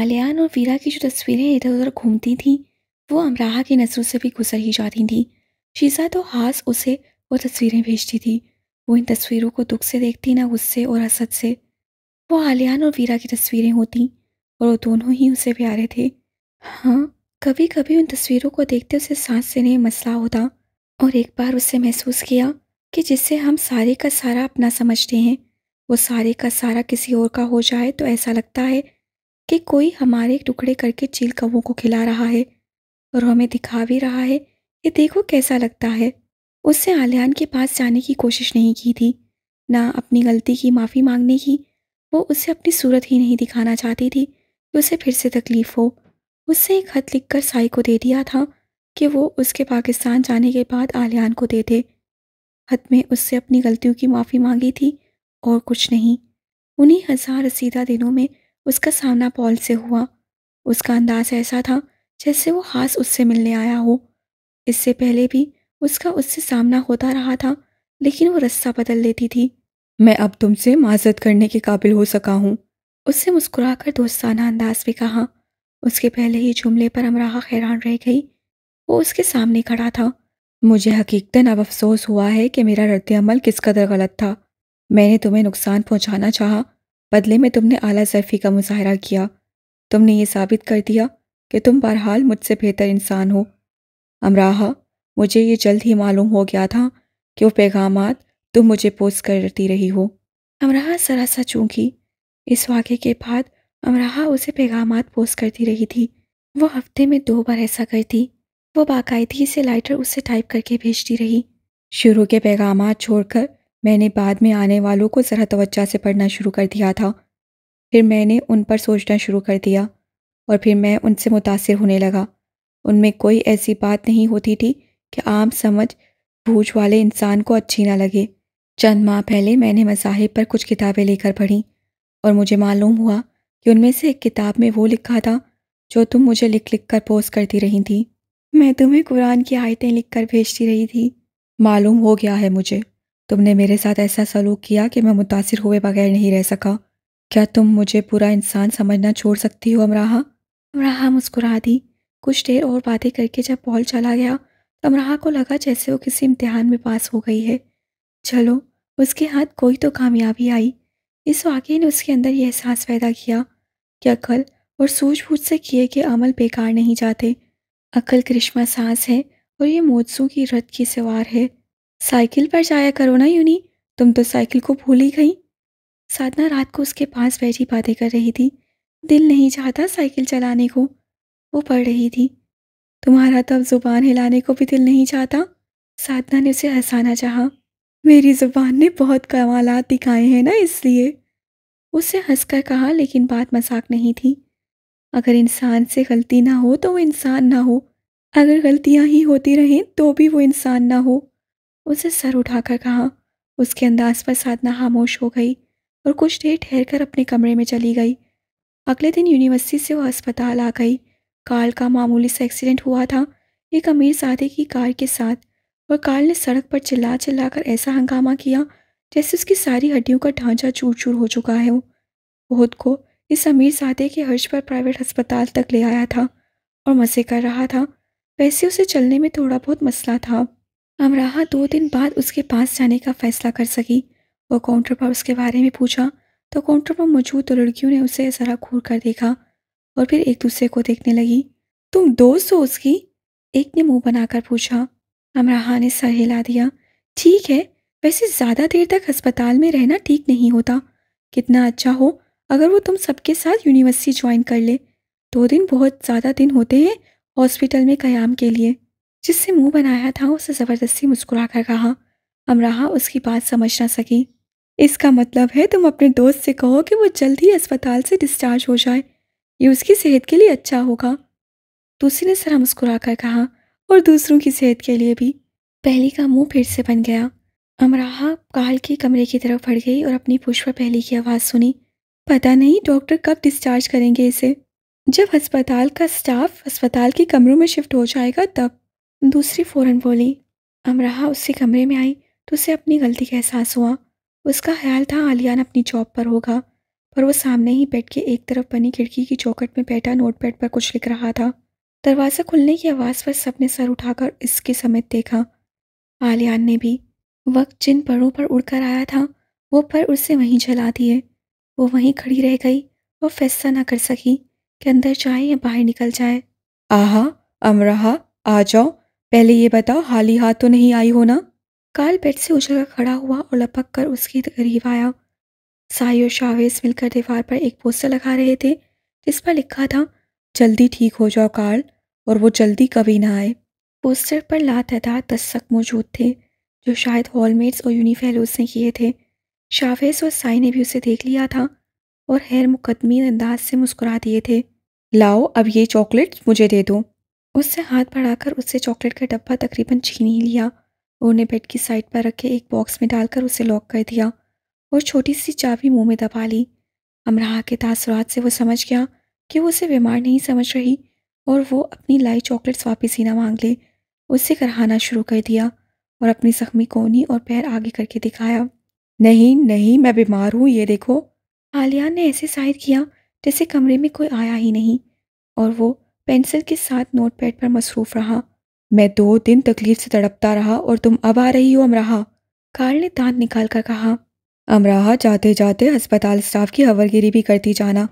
आलियान और वीरा की जो तस्वीरें इधर उधर घूमती थीं वो अमराहा की नज़रों से भी गुजर ही जाती थी शीजा तो हास उसे वो तस्वीरें भेजती थी वो इन तस्वीरों को दुख से देखती ना गुस्से और असद से वो आलियान और वीरा की तस्वीरें होती और वो दोनों ही उसे प्यारे थे हाँ कभी कभी उन तस्वीरों को देखते उसे सांस लेने में मसला होता और एक बार उससे महसूस किया कि जिससे हम सारे का सारा अपना समझते हैं वो सारे का सारा किसी और का हो जाए तो ऐसा लगता है कि कोई हमारे टुकड़े करके चील कौवों को खिला रहा है और हमें दिखा भी रहा है कि देखो कैसा लगता है उससे आलियान के पास जाने की कोशिश नहीं की थी ना अपनी गलती की माफ़ी मांगने की वो उसे अपनी सूरत ही नहीं दिखाना चाहती थी कि उसे फिर से तकलीफ़ हो उससे एक खत लिखकर साई को दे दिया था कि वो उसके पाकिस्तान जाने के बाद आलियान को दे दे खत में उससे अपनी गलतियों की माफ़ी मांगी थी और कुछ नहीं उन्हीं हज़ार रसीदा दिनों में उसका सामना पॉल से हुआ उसका अंदाज ऐसा था जैसे वो खास उससे मिलने आया हो इससे पहले भी उसका उससे सामना होता रहा था लेकिन वो रस्ता बदल लेती थी मैं अब तुमसे माजत करने के काबिल हो सका हूँ उससे मुस्कुराकर दोस्ताना अंदाज में कहा उसके पहले ही जुमले पर अमराहा हैरान रह गई वो उसके सामने खड़ा था मुझे हकीकतन अब अफसोस हुआ है कि मेरा रद्द अमल किस कदर गलत था मैंने तुम्हें नुकसान पहुंचाना चाहा बदले में तुमने आला जरफ़ी का मुजाहरा किया तुमने ये साबित कर दिया कि तुम बहरहाल मुझसे बेहतर इंसान हो अमराहा मुझे ये जल्द ही मालूम हो गया था कि वो पैगाम तुम मुझे पोस्ट करती रही हो अमराहा सरासा चूंकि इस वाक़े के बाद अमराहा उसे पैगाम पोस्ट करती रही थी वो हफ्ते में दो बार ऐसा करती वो बाकायदगी से लाइटर उसे टाइप करके भेजती रही शुरू के पैगाम छोड़कर मैंने बाद में आने वालों को ज़रा तवज्जा से पढ़ना शुरू कर दिया था फिर मैंने उन पर सोचना शुरू कर दिया और फिर मैं उनसे मुतासर होने लगा उनमें कोई ऐसी बात नहीं होती थी कि आम समझ भूझ वाले इंसान को अच्छी ना लगे चंद माह पहले मैंने मसाहिब पर कुछ किताबें लेकर पढ़ी और मुझे मालूम हुआ कि उनमें से एक किताब में वो लिखा था जो तुम मुझे लिख लिख कर पोस्ट करती रही थी मैं तुम्हें कुरान की आयतें लिख कर भेजती रही थी मालूम हो गया है मुझे तुमने मेरे साथ ऐसा सलूक किया कि मैं मुतासर हुए बगैर नहीं रह सका क्या तुम मुझे पूरा इंसान समझना छोड़ सकती हो अमराहा अमराहा मुस्कुरा दी कुछ देर और बातें करके जब पॉल चला गया तो अमराहा को लगा जैसे वो किसी इम्तहान में पास हो गई है चलो उसके हाथ कोई तो कामयाबी आई इस वाक़े ने उसके अंदर ये एहसास पैदा किया कि अकल और सूझबूझ से किए गए अमल बेकार नहीं जाते अकल करिश्मा सास है और ये मोजू की रथ की सवार है साइकिल पर जाया करो ना यूनी तुम तो साइकिल को भूल ही गई साधना रात को उसके पास बैठी बातें कर रही थी दिल नहीं चाहता साइकिल चलाने को वो पढ़ रही थी तुम्हारा तब जुबान हिलाने को भी दिल नहीं चाहता साधना ने उसे हंसाना चाहा मेरी जुबान ने बहुत कमालत दिखाए हैं ना इसलिए उससे हंसकर कहा लेकिन बात मजाक नहीं थी अगर इंसान से गलती ना हो तो वो इंसान ना हो अगर गलतियाँ ही होती रहें तो भी वो इंसान ना हो उसे सर उठाकर कहा उसके अंदाज पर साधना खामोश हो गई और कुछ देर ठहर कर अपने कमरे में चली गई अगले दिन यूनिवर्सिटी से वो अस्पताल आ गई कार का मामूली सा एक्सीडेंट हुआ था एक अमीर सादे की कार के साथ और कार ने सड़क पर चिल्ला चिल्ला कर ऐसा हंगामा किया जैसे उसकी सारी हड्डियों का ढांचा चूर चूर हो चुका है खुद को इस अमीर सादे के हर्ष पर प्राइवेट अस्पताल तक ले आया था और मज़े कर रहा था वैसे उसे चलने में थोड़ा बहुत मसला था अमराहा दो दिन बाद उसके पास जाने का फैसला कर सकी और काउंटर पर उसके बारे में पूछा तो काउंटर पर मौजूद दो लड़कियों ने उसे ज़रा घूर कर देखा और फिर एक दूसरे को देखने लगी तुम दोस्त हो उसकी एक ने मुंह बनाकर पूछा अमराहा ने सर हिला दिया ठीक है वैसे ज़्यादा देर तक अस्पताल में रहना ठीक नहीं होता कितना अच्छा हो अगर वो तुम सबके साथ यूनिवर्सिटी ज्वाइन कर ले दो दिन बहुत ज़्यादा दिन होते हैं हॉस्पिटल में क़याम के लिए जिससे मुंह बनाया था उसे ज़बरदस्ती मुस्कुरा कर कहा अमराहा उसकी बात समझ ना सकी इसका मतलब है तुम अपने दोस्त से कहो कि वो जल्द ही अस्पताल से डिस्चार्ज हो जाए ये उसकी सेहत के लिए अच्छा होगा दूसरी ने सरा मुस्कुरा कर कहा और दूसरों की सेहत के लिए भी पहली का मुंह फिर से बन गया अमराहा काल के कमरे की तरफ बढ़ गई और अपनी पुष्पा पहली की आवाज़ सुनी पता नहीं डॉक्टर कब डिस्चार्ज करेंगे इसे जब अस्पताल का स्टाफ अस्पताल के कमरों में शिफ्ट हो जाएगा तब दूसरी फ़ौरन बोली अमराहा उससे कमरे में आई तो उसे अपनी गलती का एहसास हुआ उसका ख्याल था आलियान अपनी जॉब पर होगा पर वो सामने ही बैठ के एक तरफ बनी खिड़की की चौकट में बैठा नोटपैड पर कुछ लिख रहा था दरवाज़ा खुलने की आवाज़ पर सबने सर उठाकर इसके समेत देखा आलियान ने भी वक्त जिन परों पर उड़कर आया था वो पर उसे वहीं जला दिए वो वहीं खड़ी रह गई और फैसला ना कर सकी कि अंदर जाए या बाहर निकल जाए आहा अमराहा आ जाओ पहले ये बताओ हाली हाथ तो नहीं आई हो ना काल बेड से उछल कर खड़ा हुआ और लपक कर उसके करीब आया साई और शावेज मिलकर दीवार पर एक पोस्टर लगा रहे थे जिस पर लिखा था जल्दी ठीक हो जाओ कार्ल और वो जल्दी कभी ना आए पोस्टर पर लातदार दस्तक मौजूद थे जो शायद हॉलमेट्स और यूनिफेलोज ने किए थे शाफेज और साई ने भी उसे देख लिया था और हैर मुकदमी अंदाज से मुस्कुरा दिए थे लाओ अब ये चॉकलेट मुझे दे दो उससे हाथ बढ़ाकर उससे चॉकलेट का डब्बा तकरीबन छीन ही लिया उन्हें बेड की साइड पर रखे एक बॉक्स में डालकर उसे लॉक कर दिया और छोटी सी चाबी मुंह में दबा ली अमराह के तासरात से वो समझ गया कि वो उसे बीमार नहीं समझ रही और वो अपनी लाई चॉकलेट्स वापस ही ना मांग ले उससे करहाना शुरू कर दिया और अपनी जख्मी कोनी और पैर आगे करके दिखाया नहीं नहीं मैं बीमार हूँ ये देखो आलिया ने ऐसे जाहिर किया जैसे कमरे में कोई आया ही नहीं और वो पेंसिल के साथ नोटपैड पर मसरूफ रहा मैं दो दिन तकलीफ से तड़पता रहा और तुम अब आ रही हो अमराहा कार ने दांत निकाल कर कहा अमराहा जाते जाते अस्पताल स्टाफ की हवरगिरी भी करती जाना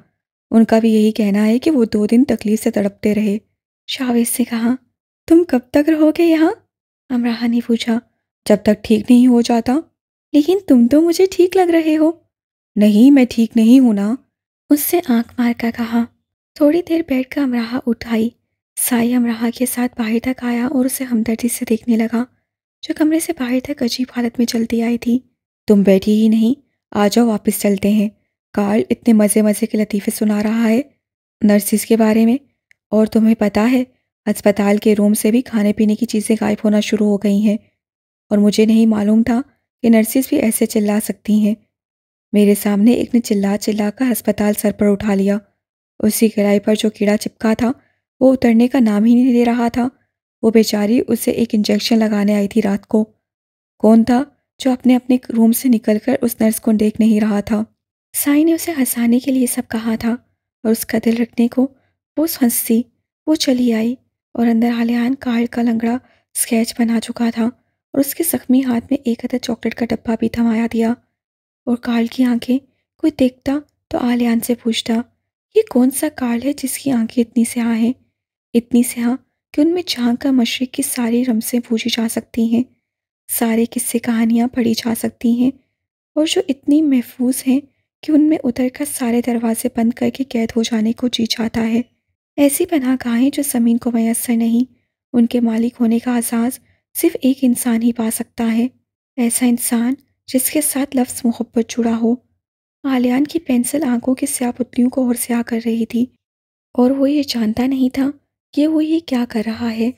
उनका भी यही कहना है कि वो दो दिन तकलीफ से तड़पते रहे शावेश से कहा तुम कब तक रहोगे यहाँ अमराहा ने पूछा जब तक ठीक नहीं हो जाता लेकिन तुम तो मुझे ठीक लग रहे हो नहीं मैं ठीक नहीं हूं ना उससे आंख मार कर कहा थोड़ी देर बैठ कर अमराहा उठाई साई अमराहा के साथ बाहर तक आया और उसे हमदर्दी से देखने लगा जो कमरे से बाहर तक अजीब हालत में चलती आई थी तुम बैठी ही नहीं आ जाओ वापस चलते हैं कार्ल इतने मज़े मज़े के लतीफ़े सुना रहा है नर्सिस के बारे में और तुम्हें पता है अस्पताल के रूम से भी खाने पीने की चीज़ें गायब होना शुरू हो गई हैं और मुझे नहीं मालूम था कि नर्सिस भी ऐसे चिल्ला सकती हैं मेरे सामने एक ने चिल्ला चिल्ला कर अस्पताल सर पर उठा लिया उसी कढ़ाई पर जो कीड़ा चिपका था वो उतरने का नाम ही नहीं ले रहा था वो बेचारी उसे एक इंजेक्शन लगाने आई थी रात को कौन था जो अपने अपने रूम से निकलकर उस नर्स को देख नहीं रहा था साई ने उसे हंसाने के लिए सब कहा था और उसका दिल रखने को वो हंसती वो चली आई और अंदर आलियान का हल्का लंगड़ा स्केच बना चुका था और उसके जख्मी हाथ में एक अदर चॉकलेट का डब्बा भी थमाया दिया और कार्ल की आंखें कोई देखता तो आलियान से पूछता ये कौन सा कार्ल है जिसकी आंखें इतनी स्याह हैं इतनी स्याह कि उनमें जहाँ का मशरक़ की सारी रमसें पूछी जा सकती हैं सारे किस्से कहानियाँ पढ़ी जा सकती हैं और जो इतनी महफूज हैं कि उनमें उतर कर सारे दरवाजे बंद करके कैद हो जाने को जी चाहता है ऐसी पना गाहें जो ज़मीन को मैसर नहीं उनके मालिक होने का एहसास सिर्फ एक इंसान ही पा सकता है ऐसा इंसान जिसके साथ लफ्स मोहब्बत जुड़ा हो आलियान की पेंसिल आंखों की स्या पुतलियों को और स्याह कर रही थी और वो ये जानता नहीं था कि वो ये क्या कर रहा है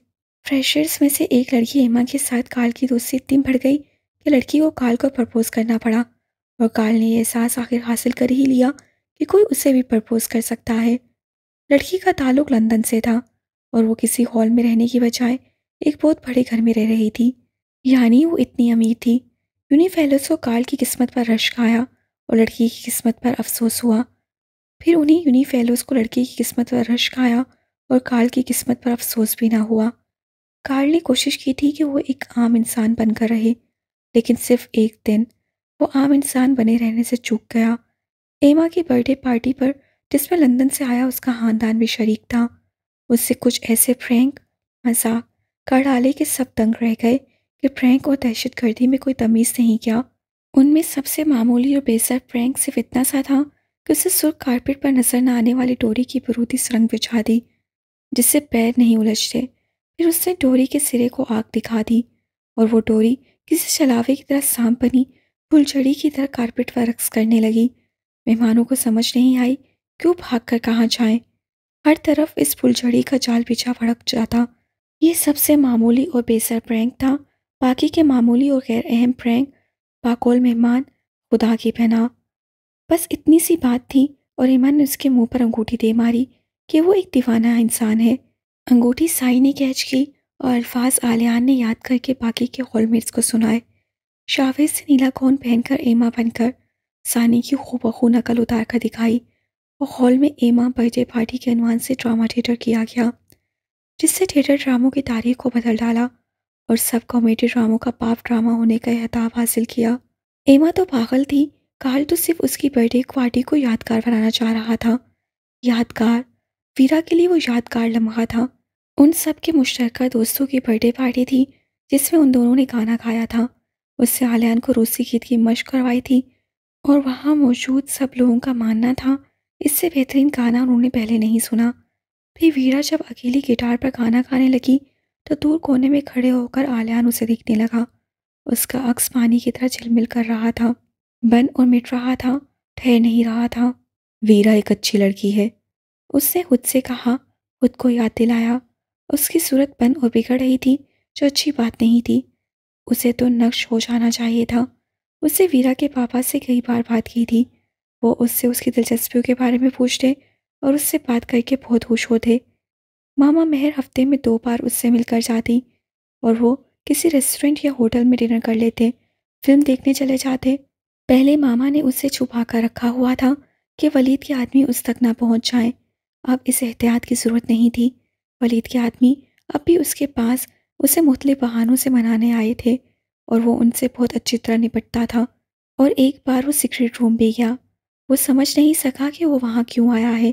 फ्रेशर्स में से एक लड़की हेमा के साथ काल की दोस्ती इतनी बढ़ गई कि लड़की को काल को प्रपोज करना पड़ा और काल ने यह एहसास आखिर हासिल कर ही लिया कि कोई उसे भी प्रपोज कर सकता है लड़की का ताल्लुक लंदन से था और वो किसी हॉल में रहने की बजाय एक बहुत बड़े घर में रह रही थी यानी वो इतनी अमीर थी यूनिफेलस को कार्ल की किस्मत पर रश्क आया और लड़की की किस्मत पर अफसोस हुआ फिर उन्हीं यूनिफेलोस को लड़की की किस्मत पर रश्क आया और काल की किस्मत पर अफसोस भी ना हुआ कार्ल ने कोशिश की थी कि वो एक आम इंसान बनकर रहे लेकिन सिर्फ एक दिन वो आम इंसान बने रहने से चूक गया एमा की बर्थडे पार्टी पर जिसमें लंदन से आया उसका खानदान भी शरीक था उससे कुछ ऐसे फ्रैंक मजाक कर डाले कि सब तंग रह गए कि फ्रैंक और दहशत गर्दी में कोई तमीज़ नहीं किया उनमें सबसे मामूली और बेसर फ्रैंक सिर्फ इतना सा था कि उसे सुर्ख कारपेट पर नज़र न आने वाली डोरी की बरूदी सुरंग बिछा दी जिससे पैर नहीं उलझते फिर उसने डोरी के सिरे को आग दिखा दी और वो डोरी किसी शलावे की तरह सांप बनी फुलझड़ी की तरह कारपेट पर रक्स करने लगी मेहमानों को समझ नहीं आई क्यों भाग कर कहाँ जाएं? हर तरफ इस फुलझड़ी का जाल बिछा भड़क जाता ये सबसे मामूली और बेसर प्रैंक था बाकी के मामूली और गैर अहम प्रैंक बाकोल मेहमान खुदा की पहना बस इतनी सी बात थी और ईमान ने उसके मुंह पर अंगूठी दे मारी कि वो एक दीवाना इंसान है अंगूठी साई ने कैच की और अल्फाज आलियान ने याद करके बाकी के हॉलमेट्स को सुनाए शावेज से नीला कौन पहनकर एमा बनकर सानी की खूबखू नकल उतार कर दिखाई हॉल में एमा बर्थडे पार्टी के अनुमान से ड्रामा थिएटर किया गया जिससे थिएटर ड्रामों की तारीख को बदल डाला और सब कॉमेडी ड्रामों का पाप ड्रामा होने का एहताब हासिल किया एमा तो पागल थी काल तो सिर्फ उसकी बर्थडे पार्टी को यादगार बनाना चाह रहा था यादगार वीरा के लिए वो यादगार लम्हा था उन सब के मुश्तरक दोस्तों की बर्थडे पार्टी थी जिसमें उन दोनों ने गाना गाया था उससे आलियान को रूसी गीत की मश्क करवाई थी और वहाँ मौजूद सब लोगों का मानना था इससे बेहतरीन गाना उन्होंने पहले नहीं सुना फिर वीरा जब अकेली गिटार पर गाना गाने लगी तो दूर कोने में खड़े होकर आलियान उसे देखने लगा उसका अक्स पानी की तरह झिलमिल कर रहा था बन और मिट रहा था ठहर नहीं रहा था वीरा एक अच्छी लड़की है उसने खुद से कहा खुद को याद दिलाया उसकी सूरत बन और बिगड़ रही थी जो अच्छी बात नहीं थी उसे तो नक्श हो जाना चाहिए था उससे वीरा के पापा से कई बार बात की थी वो उससे उसकी दिलचस्पियों के बारे में पूछते और उससे बात करके बहुत खुश होते मामा मेहर हफ्ते में दो बार उससे मिलकर जाती और वो किसी रेस्टोरेंट या होटल में डिनर कर लेते फिल्म देखने चले जाते पहले मामा ने उससे छुपा कर रखा हुआ था कि वलीद के आदमी उस तक ना पहुंच जाए अब इस एहतियात की ज़रूरत नहीं थी वलीद के आदमी अब भी उसके पास उसे मुख्तलिफ बहानों से मनाने आए थे और वो उनसे बहुत अच्छी तरह निपटता था और एक बार वो सीक्रेट रूम भी गया वो समझ नहीं सका कि वो वहाँ क्यों आया है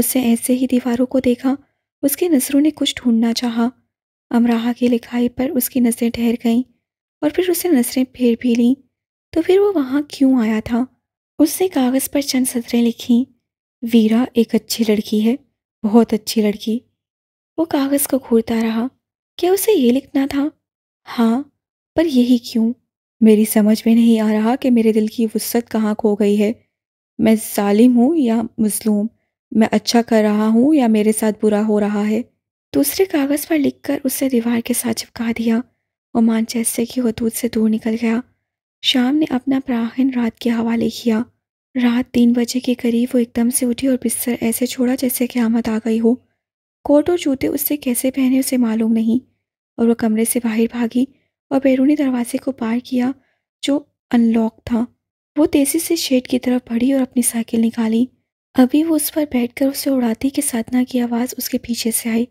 उसने ऐसे ही दीवारों को देखा उसकी नज़रों ने कुछ ढूंढना चाहा अमराहा की लिखाई पर उसकी नज़रें ठहर गईं और फिर उसने नज़रें फेर भी लीं तो फिर वो वहाँ क्यों आया था उसने कागज़ पर चंद सतरें लिखीं वीरा एक अच्छी लड़की है बहुत अच्छी लड़की वो कागज़ को घूरता रहा क्या उसे ये लिखना था हाँ पर यही क्यों मेरी समझ में नहीं आ रहा कि मेरे दिल की वसत कहाँ खो गई है मैं ज़ालिम हूँ या मज़लूम मैं अच्छा कर रहा हूँ या मेरे साथ बुरा हो रहा है दूसरे कागज़ पर लिखकर उसे दीवार के साथ चिपका दिया ओमान जैसे की हदूद से दूर निकल गया शाम ने अपना प्राहन रात के हवाले किया रात तीन बजे के करीब वो एकदम से उठी और बिस्तर ऐसे छोड़ा जैसे कि आमद आ गई हो कोट और जूते उससे कैसे पहने उसे मालूम नहीं और वह कमरे से बाहर भागी और बैरूनी दरवाजे को पार किया जो अनलॉक था वो तेजी से शेड की तरफ बढ़ी और अपनी साइकिल निकाली अभी वो उस पर बैठकर उसे उड़ाती के साधना की आवाज़ उसके पीछे से आई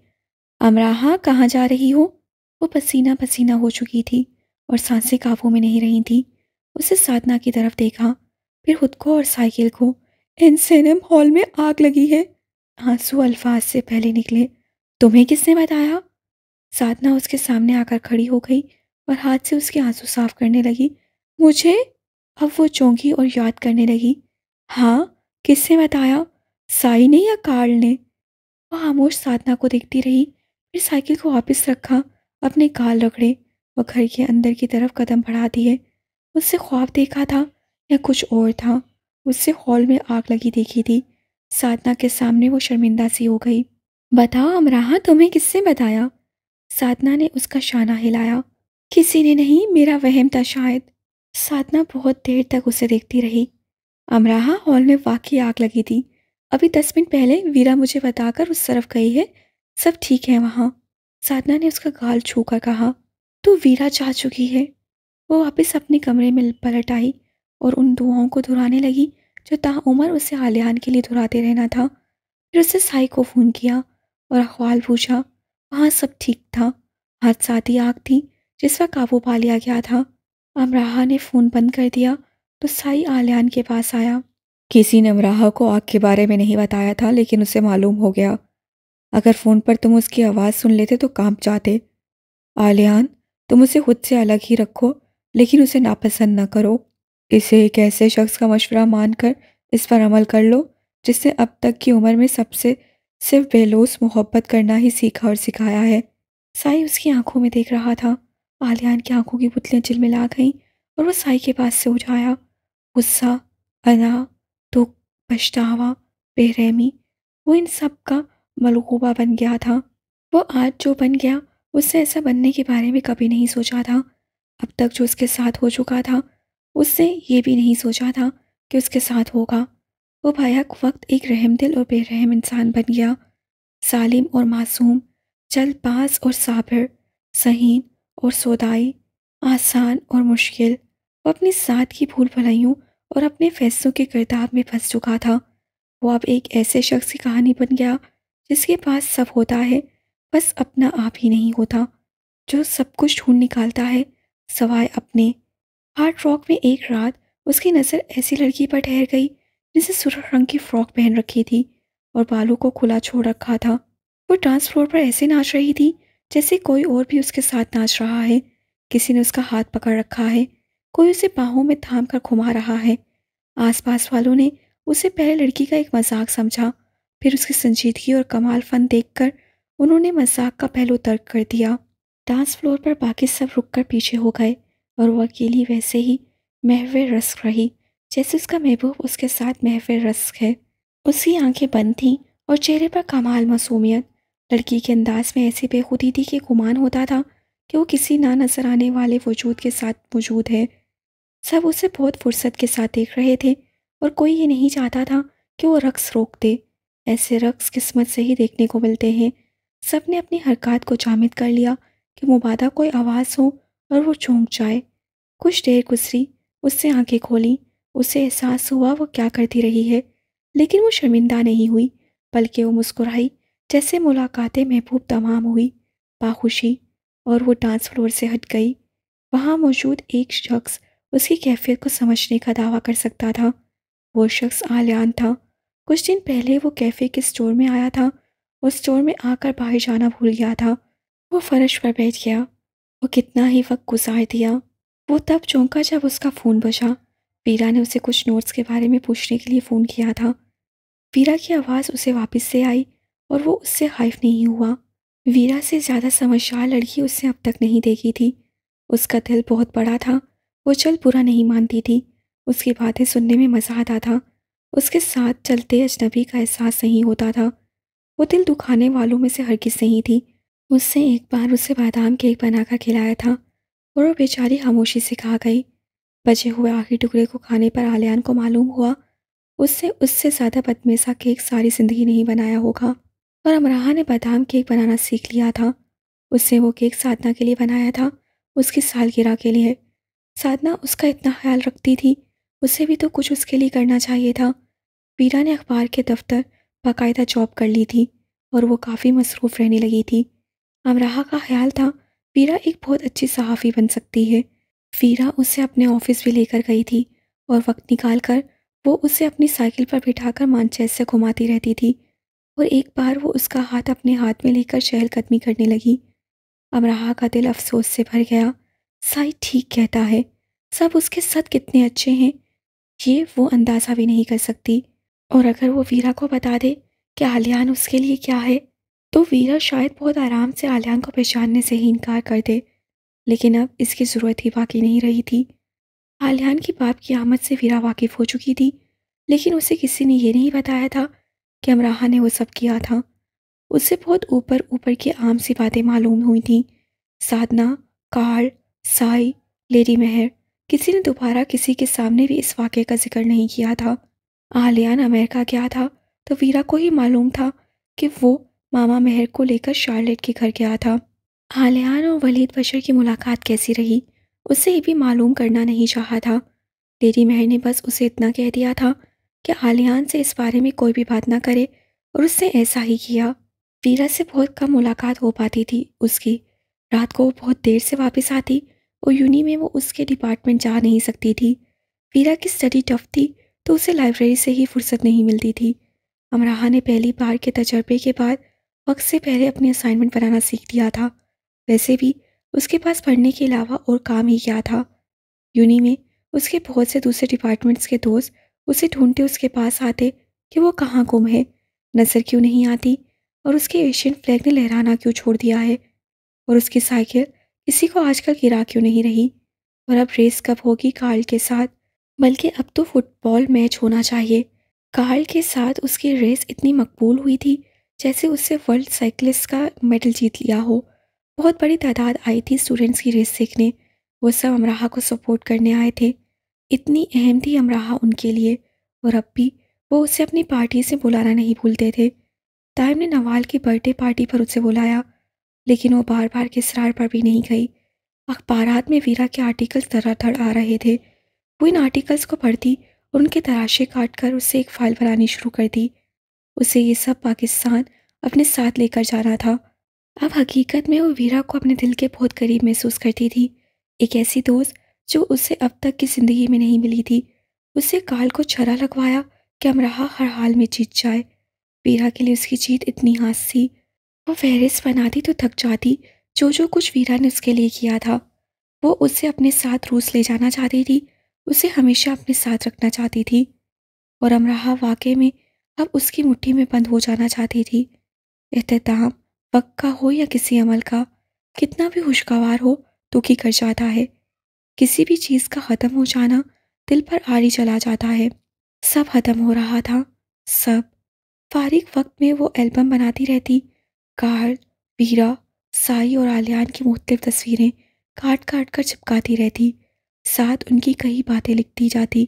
अमराहा कहाँ जा रही हो वो पसीना पसीना हो चुकी थी और सांसें काबू में नहीं रही थी उसे साधना की तरफ देखा फिर खुद को और साइकिल को एन सिनेम हॉल में आग लगी है आंसू अल्फाज से पहले निकले तुम्हें किसने बताया साधना उसके सामने आकर खड़ी हो गई और हाथ से उसके आंसू साफ करने लगी मुझे अब वो चौंकी और याद करने लगी हाँ किसने बताया साई ने या कार्ल ने वह खामोश साधना को देखती रही फिर साइकिल को वापस रखा अपने काल रगड़े वह घर के अंदर की तरफ कदम बढ़ा दिए उससे ख्वाब देखा था या कुछ और था उससे हॉल में आग लगी देखी थी साधना के सामने वो शर्मिंदा सी हो गई बताओ अमराहा तुम्हें किससे बताया साधना ने उसका शाना हिलाया किसी ने नहीं मेरा वहम था शायद साधना बहुत देर तक उसे देखती रही अमराहा हॉल में वाकई आग लगी थी अभी दस मिनट पहले वीरा मुझे बताकर उस तरफ गई है सब ठीक है वहाँ साधना ने उसका गाल छू कर कहा तो वीरा जा चुकी है वो वापस अपने कमरे में पलट आई और उन दुआओं को दोहराने लगी जो ता उमर उसे आलियान के लिए धुराते रहना था फिर उसे साई को फ़ोन किया और अखबाल पूछा वहाँ सब ठीक था हादसाती आग थी जिस पर काबू पा लिया गया था अमराहा ने फ़ोन बंद कर दिया तो साई आलियान के पास आया किसी ने अमराहा को आग के बारे में नहीं बताया था लेकिन उसे मालूम हो गया अगर फ़ोन पर तुम उसकी आवाज़ सुन लेते तो कांप जाते आलियान तुम उसे खुद से अलग ही रखो लेकिन उसे नापसंद न करो इसे एक ऐसे शख्स का मशवरा मानकर इस पर अमल कर लो जिसने अब तक की उम्र में सबसे सिर्फ बेलोस मोहब्बत करना ही सीखा और सिखाया है साई उसकी आंखों में देख रहा था आलियान की आंखों की पुतलियाँ झिलमिला गईं और वह साई के पास से उझाया गुस्सा अना दुख पछतावा बेरहमी वो इन सब का मलगूबा बन गया था वो आज जो बन गया उससे ऐसा बनने के बारे में कभी नहीं सोचा था अब तक जो उसके साथ हो चुका था उससे ये भी नहीं सोचा था कि उसके साथ होगा वो भयाक वक्त एक रहमदिल और बेरहम इंसान बन गया सालिम और मासूम पास और साबिर सहीन और सौदाई आसान और मुश्किल वो अपने साथ की भूल भलाइयों और अपने फैसलों के किरदार में फंस चुका था वो अब एक ऐसे शख्स की कहानी बन गया जिसके पास सब होता है बस अपना आप ही नहीं होता जो सब कुछ ढूंढ निकालता है सवाए अपने हार्ड रॉक में एक रात उसकी नज़र ऐसी लड़की पर ठहर गई जिसे सुरख रंग की फ्रॉक पहन रखी थी और बालों को खुला छोड़ रखा था वो डांस फ्लोर पर ऐसे नाच रही थी जैसे कोई और भी उसके साथ नाच रहा है किसी ने उसका हाथ पकड़ रखा है कोई उसे बाहों में थाम कर घुमा रहा है आसपास वालों ने उसे पहले लड़की का एक मजाक समझा फिर उसकी संजीदगी और कमाल फन देखकर उन्होंने मजाक का पहलू तर्क कर दिया डांस फ्लोर पर बाकी सब रुक कर पीछे हो गए और वह अकेली वैसे ही महवे रस्क रही जैसे उसका महबूब उसके साथ महवे रस्क है उसकी आंखें बंद थीं और चेहरे पर कमाल मासूमियत लड़की के अंदाज में ऐसी बेखुदी थी कि गुमान होता था कि वो किसी ना नज़र आने वाले वजूद के साथ मौजूद है सब उसे बहुत फुर्सत के साथ देख रहे थे और कोई ये नहीं चाहता था कि वो रक्स रोक दे ऐसे रक्स किस्मत से ही देखने को मिलते हैं सब ने अपनी हरकत को जामिद कर लिया कि मुबादा कोई आवाज़ हो और वो चौंक जाए कुछ देर गुजरी उससे आंखें खोली उसे एहसास हुआ वो क्या करती रही है लेकिन वो शर्मिंदा नहीं हुई बल्कि वो मुस्कुराई जैसे मुलाकातें महबूब तमाम हुई बाखुशी और वो डांस फ्लोर से हट गई वहाँ मौजूद एक शख्स उसकी कैफियत को समझने का दावा कर सकता था वो शख्स आलियान था कुछ दिन पहले वो कैफ़े के स्टोर में आया था उस स्टोर में आकर बाहर जाना भूल गया था वो फर्श पर बैठ गया वो कितना ही वक्त गुजार दिया वो तब चौंका जब उसका फ़ोन बजा वीरा ने उसे कुछ नोट्स के बारे में पूछने के लिए फ़ोन किया था वीरा की आवाज़ उसे वापस से आई और वो उससे हाइफ नहीं हुआ वीरा से ज़्यादा समझदार लड़की उसने अब तक नहीं देखी थी उसका दिल बहुत बड़ा था वो चल पूरा नहीं मानती थी उसकी बातें सुनने में मज़ा आता था उसके साथ चलते अजनबी का एहसास नहीं होता था वो दिल दुखाने वालों में से हरगिज नहीं थी उससे एक बार उसे बादाम केक बनाकर खिलाया था और वो बेचारी खामोशी से खा गई बचे हुए आखिरी टुकड़े को खाने पर आलियान को मालूम हुआ उससे उससे ज़्यादा बदमेशा केक सारी ज़िंदगी नहीं बनाया होगा और अमराहा ने बादाम केक बनाना सीख लिया था उससे वो केक साधना के लिए बनाया था उसकी सालगिरह के लिए साधना उसका इतना ख्याल रखती थी उसे भी तो कुछ उसके लिए करना चाहिए था वीरा ने अखबार के दफ्तर बाकायदा जॉब कर ली थी और वो काफ़ी मसरूफ़ रहने लगी थी अमराहा का ख्याल था वीरा एक बहुत अच्छी सहाफ़ी बन सकती है वीरा उसे अपने ऑफिस भी लेकर गई थी और वक्त निकाल कर वो उसे अपनी साइकिल पर बिठाकर मानचेस से घुमाती रहती थी और एक बार वो उसका हाथ अपने हाथ में लेकर चहलकदमी करने लगी अमराहा का दिल अफसोस से भर गया साई ठीक कहता है सब उसके साथ कितने अच्छे हैं ये वो अंदाज़ा भी नहीं कर सकती और अगर वो वीरा को बता दे कि आलियान उसके लिए क्या है तो वीरा शायद बहुत आराम से आलियान को पहचानने से ही इनकार कर दे लेकिन अब इसकी ज़रूरत ही बाकी नहीं रही थी आलियान की बाप की आमद से वीरा वाकिफ़ हो चुकी थी लेकिन उसे किसी ने यह नहीं बताया था कि अमराहा ने वो सब किया था उससे बहुत ऊपर ऊपर की आम सी बातें मालूम हुई थी साधना कार साई लेडी मेहर किसी ने दोबारा किसी के सामने भी इस वाक़े का जिक्र नहीं किया था आलियान अमेरिका गया था तो वीरा को ही मालूम था कि वो मामा मेहर को लेकर शार्लेट के घर गया था आलियान और वलीद बशर की मुलाकात कैसी रही उसे ये भी मालूम करना नहीं चाहा था लेडी मेहर ने बस उसे इतना कह दिया था कि आलियान से इस बारे में कोई भी बात ना करे और उसने ऐसा ही किया वीरा से बहुत कम मुलाकात हो पाती थी उसकी रात को वो बहुत देर से वापस आती और यूनी में वो उसके डिपार्टमेंट जा नहीं सकती थी वीरा की स्टडी टफ थी तो उसे लाइब्रेरी से ही फुर्सत नहीं मिलती थी अमराहा ने पहली बार के तजर्बे के बाद वक्त से पहले अपनी असाइनमेंट बनाना सीख दिया था वैसे भी उसके पास पढ़ने के अलावा और काम ही क्या था यूनी में उसके बहुत से दूसरे डिपार्टमेंट्स के दोस्त उसे ढूंढते उसके पास आते कि वो कहाँ गुम है नज़र क्यों नहीं आती और उसके एशियन फ्लैग ने लहराना क्यों छोड़ दिया है और उसकी साइकिल किसी को आजकल गिरा क्यों नहीं रही और अब रेस कब होगी कार्ल के साथ बल्कि अब तो फुटबॉल मैच होना चाहिए कार्ल के साथ उसकी रेस इतनी मकबूल हुई थी जैसे उससे वर्ल्ड साइकिलिस्ट का मेडल जीत लिया हो बहुत बड़ी तादाद आई थी स्टूडेंट्स की रेस देखने वो सब अमराहा को सपोर्ट करने आए थे इतनी अहम थी अमराहा उनके लिए और अब भी वो उसे अपनी पार्टी से बुलाना नहीं भूलते थे ताइम ने नवाल की बर्थडे पार्टी पर उसे बुलाया लेकिन वो बार बार के इसरार पर भी नहीं गई अखबार में वीरा के आर्टिकल्स धड़ाधड़ आ रहे थे वो इन आर्टिकल्स को पढ़ती और उनके तराशे काट कर उससे एक फाइल बनानी शुरू कर दी उसे ये सब पाकिस्तान अपने साथ लेकर जाना था अब हकीकत में वो वीरा को अपने दिल के बहुत करीब महसूस करती थी एक ऐसी दोस्त जो उसे अब तक की ज़िंदगी में नहीं मिली थी उसे काल को छरा लगवाया कि अमराहा हर हाल में जीत जाए वीरा के लिए उसकी जीत इतनी हास थी वो फहरिस्त बनाती तो थक जाती जो जो कुछ वीरा ने उसके लिए किया था वो उसे अपने साथ रूस ले जाना चाहती थी उसे हमेशा अपने साथ रखना चाहती थी और अमराहा वाकई में अब उसकी मुट्ठी में बंद हो जाना चाहती थी अहतम वक्त का हो या किसी अमल का कितना भी खुशगवार हो दुखी कर जाता है किसी भी चीज़ का ख़त्म हो जाना दिल पर आरी चला जाता है सब ख़त्म हो रहा था सब फारिग वक्त में वो एल्बम बनाती रहती कार वीरा साई और आलियान की मुख्तफ तस्वीरें काट काट कर चिपकाती रहती साथ उनकी कई बातें लिखती जाती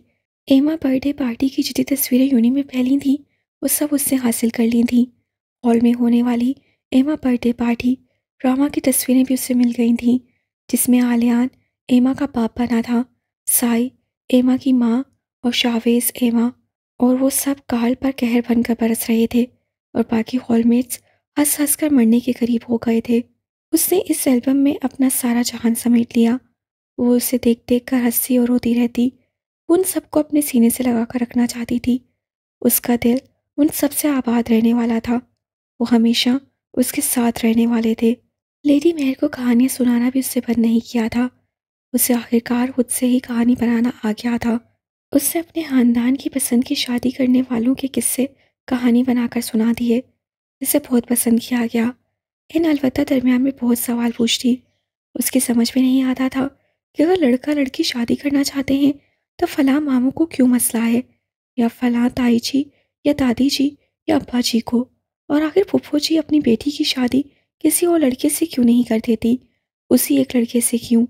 एमा बर्थडे पार्टी की जितनी तस्वीरें यूनि में फैली थी वो सब उससे हासिल कर ली थी हॉल में होने वाली एमा बर्थडे पार्टी ड्रामा की तस्वीरें भी उससे मिल गई थी जिसमें आलियान एमा का बाप बना था साई एमा की माँ और शावेज एमा और वो सब काल पर कहर बनकर बरस रहे थे और बाकी हॉलमेट्स हंस हंस कर मरने के करीब हो गए थे उसने इस एल्बम में अपना सारा जहान समेट लिया वो उसे देख देख कर हंसी और रोती रहती उन सबको अपने सीने से लगा कर रखना चाहती थी उसका दिल उन सबसे आबाद रहने वाला था वो हमेशा उसके साथ रहने वाले थे लेडी मेहर को कहानियाँ सुनाना भी उससे बंद नहीं किया था उसे आखिरकार खुद से ही कहानी बनाना आ गया था उससे अपने ख़ानदान की पसंद की शादी करने वालों के किस्से कहानी बनाकर सुना दिए जिसे बहुत पसंद किया गया इन अलबत् दरमियान में बहुत सवाल पूछती उसकी समझ में नहीं आता था कि अगर लड़का लड़की शादी करना चाहते हैं तो फ़लाँ मामू को क्यों मसला है या फ़लाँ ताई जी या दादी जी या अब्बा जी को और आखिर पुप्पो जी अपनी बेटी की शादी किसी और लड़के से क्यों नहीं कर देती उसी एक लड़के से क्यों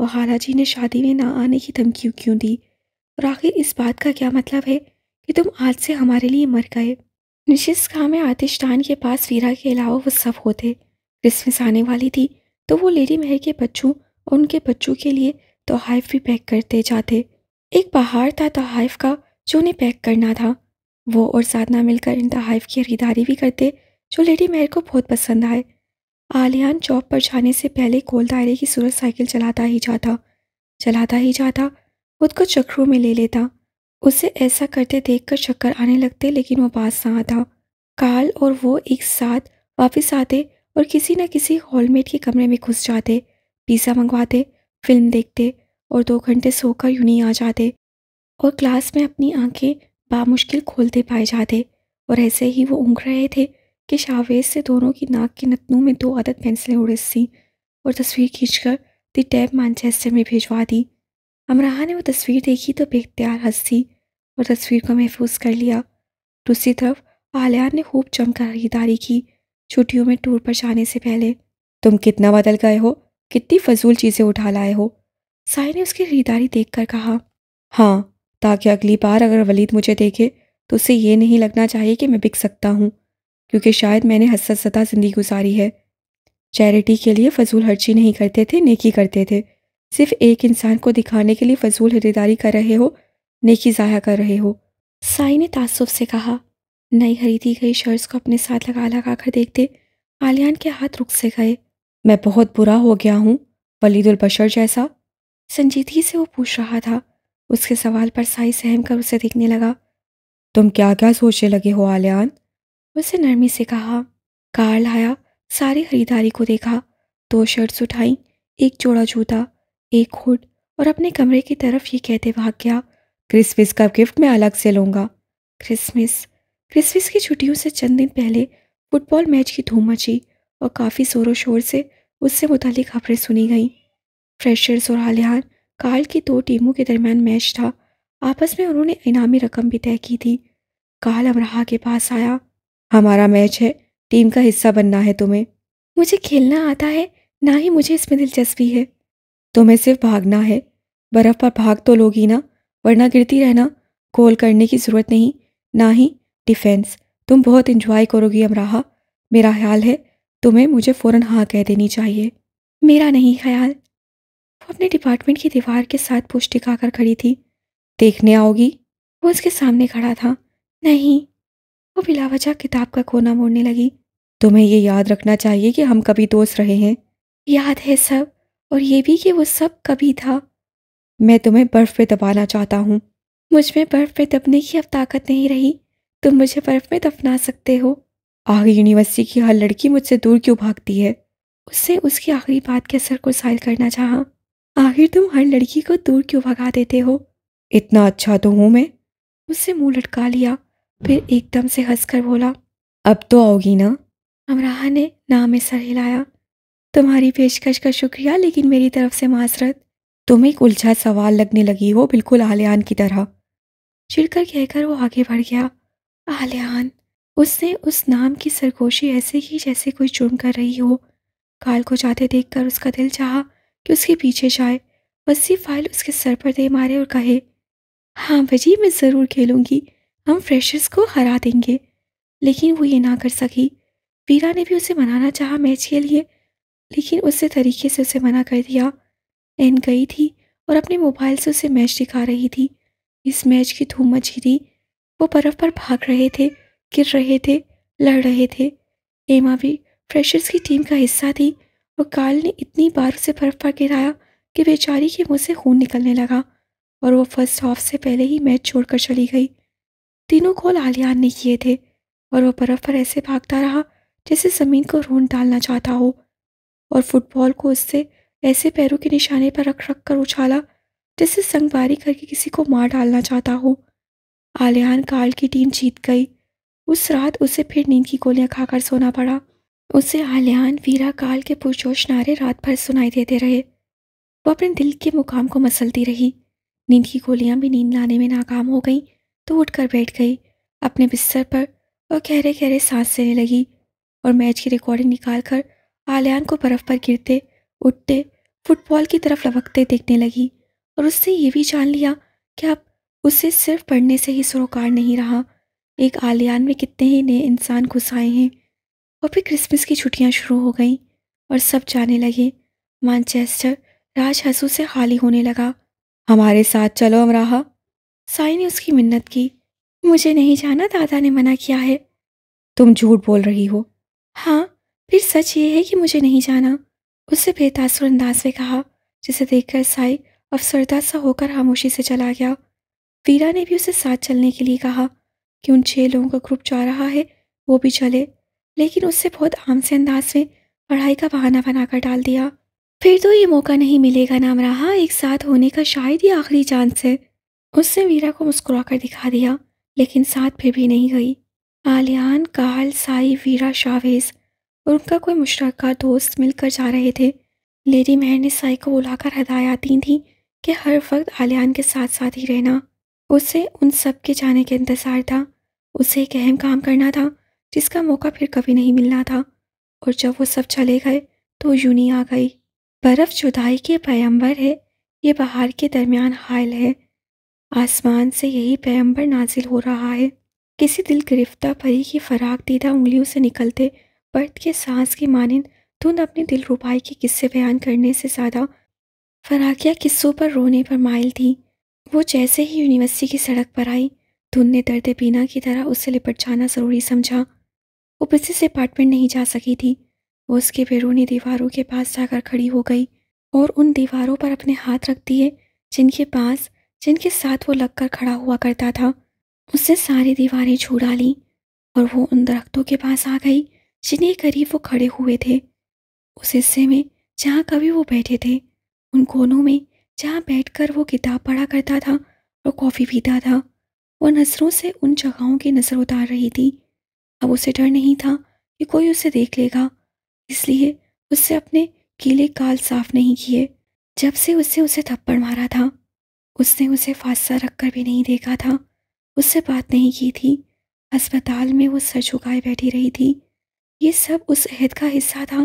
वो खाला जी ने शादी में ना आने की धमकी क्यों दी और आखिर इस बात का क्या मतलब है कि तुम आज से हमारे लिए मर गए निशिस खां में आतिशान के पास वीरा के अलावा वो सब होते क्रिसमस आने वाली थी तो वो लेडी महर के बच्चों और उनके बच्चों के लिए तोहफ भी पैक करते जाते एक पहाड़ था तोहफ का जो उन्हें पैक करना था वो और साधना मिलकर इन तहफ़ की खरीदारी भी करते जो लेडी महर को बहुत पसंद आए आलियान चौक पर जाने से पहले कोल दायरे की सूरज साइकिल चलाता ही जाता चलाता ही जाता खुद को चक्रों में ले लेता उसे ऐसा करते देखकर चक्कर आने लगते लेकिन वो बात ना आता काल और वो एक साथ वापस आते और किसी न किसी हॉलमेट के कमरे में घुस जाते पिज़्ज़ा मंगवाते फिल्म देखते और दो घंटे सोकर यूनी आ जाते और क्लास में अपनी आंखें बामुश्किल खोलते पाए जाते और ऐसे ही वो ऊँघ रहे थे कि शावेज से दोनों की नाक के नतनों में दो अदद पेंसिलें उड़स सी और तस्वीर खींचकर दी टैब मानचेस्टर में भिजवा दी अमराहा ने वो तस्वीर देखी तो बेख्तियार हंसी और तस्वीर को महफूज कर लिया दूसरी तरफ आलियान ने खूब जमकर खरीदारी की छुट्टियों में टूर पर जाने से पहले तुम कितना बदल गए हो कितनी फजूल चीज़ें उठा लाए हो साई ने उसकी खरीदारी देख कर कहा हाँ ताकि अगली बार अगर वलीद मुझे देखे तो उसे ये नहीं लगना चाहिए कि मैं बिक सकता हूँ क्योंकि शायद मैंने हसत सता ज़िंदगी गुजारी है चैरिटी के लिए फजूल हर्ची नहीं करते थे नेकी करते थे सिर्फ एक इंसान को दिखाने के लिए फजूल खरीदारी कर रहे हो नेकी ज़ाया कर रहे हो साई ने तासुब से कहा नई खरीदी गई शर्ट्स को अपने साथ लगा लगा कर देखते आलियान के हाथ रुक से गए मैं बहुत बुरा हो गया हूँ वलीदुलबशर जैसा संजीदगी से वो पूछ रहा था उसके सवाल पर साई सहम कर उसे देखने लगा तुम क्या क्या सोचने लगे हो आलियान उसने नरमी से कहा कार लाया सारी खरीदारी को देखा दो शर्ट्स उठाई एक जोड़ा जूता एक हुड और अपने कमरे की तरफ ये कहते भाग गया क्रिसमस का गिफ्ट मैं अलग से लूँगा क्रिसमस क्रिसमस की छुट्टियों से चंद दिन पहले फुटबॉल मैच की धूम मची और काफ़ी शोरों शोर से उससे मुतलिक खबरें सुनी गईं फ्रेशर्स और हालियान काल की दो टीमों के दरमियान मैच था आपस में उन्होंने इनामी रकम भी तय की थी काल अमराहा के पास आया हमारा मैच है टीम का हिस्सा बनना है तुम्हें मुझे खेलना आता है ना ही मुझे इसमें दिलचस्पी है तुम्हें सिर्फ भागना है बर्फ़ पर भाग तो लोगी ना वरना गिरती रहना गोल करने की ज़रूरत नहीं ना ही डिफेंस तुम बहुत इंजॉय करोगी अमराहा मेरा ख्याल है तुम्हें मुझे फ़ौरन हाँ कह देनी चाहिए मेरा नहीं ख्याल वो अपने डिपार्टमेंट की दीवार के साथ पुष्टि टिकाकर खड़ी थी देखने आओगी वो उसके सामने खड़ा था नहीं वो बिलावजा किताब का कोना मोड़ने लगी तुम्हें ये याद रखना चाहिए कि हम कभी दोस्त रहे हैं याद है सब और ये भी कि वो सब कभी था मैं तुम्हें बर्फ़ पे दबाना चाहता हूँ मुझ में बर्फ़ पे दबने की अब ताकत नहीं रही तुम मुझे बर्फ़ में दफना सकते हो आगे यूनिवर्सिटी की हर लड़की मुझसे दूर क्यों भागती है उससे उसकी आखिरी बात के असर को साइल करना चाहा आखिर तुम हर लड़की को दूर क्यों भगा देते हो इतना अच्छा तो हूँ मैं उससे मुंह लटका लिया फिर एकदम से हंसकर बोला अब तो आओगी ना अमराहा ने नाम में सर हिलाया तुम्हारी पेशकश का शुक्रिया लेकिन मेरी तरफ से मासरत तुम एक उलझा सवाल लगने लगी हो बिल्कुल आलियान की तरह चिड़कर कहकर वो आगे बढ़ गया आलियान उसने उस नाम की सरगोशी ऐसे ही जैसे कोई चुन कर रही हो काल को जाते देखकर उसका दिल चाहा कि उसके पीछे जाए वसी फाइल उसके सर पर दे मारे और कहे हाँ भजी मैं ज़रूर खेलूंगी हम फ्रेशर्स को हरा देंगे लेकिन वो ये ना कर सकी वीरा ने भी उसे मनाना चाहा मैच के लिए लेकिन उससे तरीके से उसे मना कर दिया एन गई थी और अपने मोबाइल से उसे मैच दिखा रही थी इस मैच की धूम मची थी वो बर्फ़ पर भाग रहे थे गिर रहे थे लड़ रहे थे एमा भी फ्रेशर्स की टीम का हिस्सा थी और काल ने इतनी बार उसे बर्फ़ पर गिराया कि बेचारी के मुंह से खून निकलने लगा और वो फर्स्ट हाफ से पहले ही मैच छोड़कर चली गई तीनों कॉल आलियान ने किए थे और वह बर्फ़ पर ऐसे भागता रहा जैसे ज़मीन को रोन डालना चाहता हो और फुटबॉल को उससे ऐसे पैरों के निशाने पर रख रख कर उछाला जैसे संगवारी करके किसी को मार डालना चाहता हो आलियान काल की टीम जीत गई उस रात उसे फिर नींद की गोलियां खाकर सोना पड़ा उसे आलियान वीरा काल के पुरजोश नारे रात भर सुनाई देते रहे वह अपने दिल के मुकाम को मसलती रही नींद की गोलियां भी नींद लाने में नाकाम हो गईं तो उठकर बैठ गई अपने बिस्तर पर और गहरे गहरे सांस लेने लगी और मैच की रिकॉर्डिंग निकाल कर आलियान को बर्फ़ पर गिरते उठते फुटबॉल की तरफ लपकते देखने लगी और उससे ये भी जान लिया कि अब उसे सिर्फ पढ़ने से ही सरोकार नहीं रहा एक आलियान में कितने ही नए इंसान घुस आए हैं और फिर क्रिसमस की छुट्टियां शुरू हो गईं और सब जाने लगे मानचेस्टर राज हंसू से खाली होने लगा हमारे साथ चलो अमराहा साई ने उसकी मिन्नत की मुझे नहीं जाना दादा ने मना किया है तुम झूठ बोल रही हो हाँ फिर सच ये है कि मुझे नहीं जाना उससे बेतासुर अंदाज में कहा जिसे देखकर साई अफसरदा सा होकर खामोशी से चला गया वीरा ने भी उसे साथ चलने के लिए कहा कि उन छह लोगों का ग्रुप जा रहा है वो भी चले लेकिन उससे बहुत आम से अंदाज में पढ़ाई का बहाना बनाकर डाल दिया फिर तो ये मौका नहीं मिलेगा नाम रहा एक साथ होने का शायद ही आखिरी चांस है उसने वीरा को मुस्कुराकर दिखा दिया लेकिन साथ फिर भी नहीं गई आलियान काल साई वीरा शावेज और उनका कोई मुश्तरका दोस्त मिलकर जा रहे थे लेडी मेहर ने साई को बुलाकर हदायत दी थी कि हर वक्त आलियान के साथ साथ ही रहना उसे उन सब के जाने का इंतज़ार था उसे एक अहम काम करना था जिसका मौका फिर कभी नहीं मिलना था और जब वो सब चले गए तो यूनी आ गई बर्फ़ जुदाई के पैम्बर है ये बहार के दरमियान हायल है आसमान से यही पैम्बर नाजिल हो रहा है किसी दिल गिरफ्ता परी की फराक दीदा उंगलियों से निकलते बर्द के सांस की मानंद धुंध अपने दिल रुबाई के किस्से बयान करने से ज़्यादा फराकिया किस्सों पर रोने पर माइल थी वो जैसे ही यूनिवर्सिटी की सड़क पर आई धुन ने दर्द पीना की तरह उससे लिपट जाना ज़रूरी समझा वो किसी से अपार्टमेंट नहीं जा सकी थी वो उसके बैरूनी दीवारों के पास जाकर खड़ी हो गई और उन दीवारों पर अपने हाथ रख दिए जिनके पास जिनके साथ वो लगकर खड़ा हुआ करता था उससे सारी दीवारें छुड़ा ली और वो उन दरख्तों के पास आ गई जिन्हें करीब वो खड़े हुए थे उस हिस्से में जहाँ कभी वो बैठे थे उन कोनों में जहाँ बैठकर वो किताब पढ़ा करता था और कॉफ़ी पीता था वो नज़रों से उन जगहों की नज़र उतार रही थी अब उसे डर नहीं था कि कोई उसे देख लेगा इसलिए उससे अपने गीले काल साफ नहीं किए जब से उससे उसे थप्पड़ मारा था उसने उसे फासा कर भी नहीं देखा था उससे बात नहीं की थी अस्पताल में वो सर झुकाए बैठी रही थी ये सब उस अहद का हिस्सा था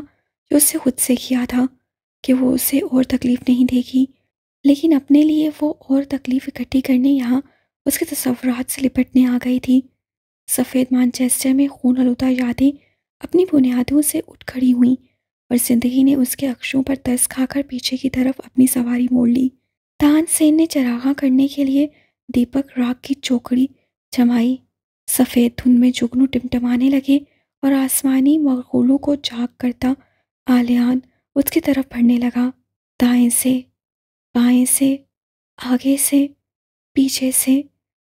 जो उसने खुद से किया था कि वो उसे और तकलीफ़ नहीं देगी लेकिन अपने लिए वो और तकलीफ़ इकट्ठी करने यहाँ उसके तस्वरत से लिपटने आ गई थी सफ़ेद मानचेस्टर में खून आलूदा यादें अपनी बुनियादों से उठ खड़ी हुई और ज़िंदगी ने उसके अक्षों पर दस खाकर पीछे की तरफ अपनी सवारी मोड़ ली तानसेन ने चरागा करने के लिए दीपक राग की चौकड़ी जमाई सफ़ेद धुन में जुगनू टिमटमाने लगे और आसमानी मकबूलों को जाग करता आलियान उसकी तरफ बढ़ने लगा दाएं से बाएं से आगे से पीछे से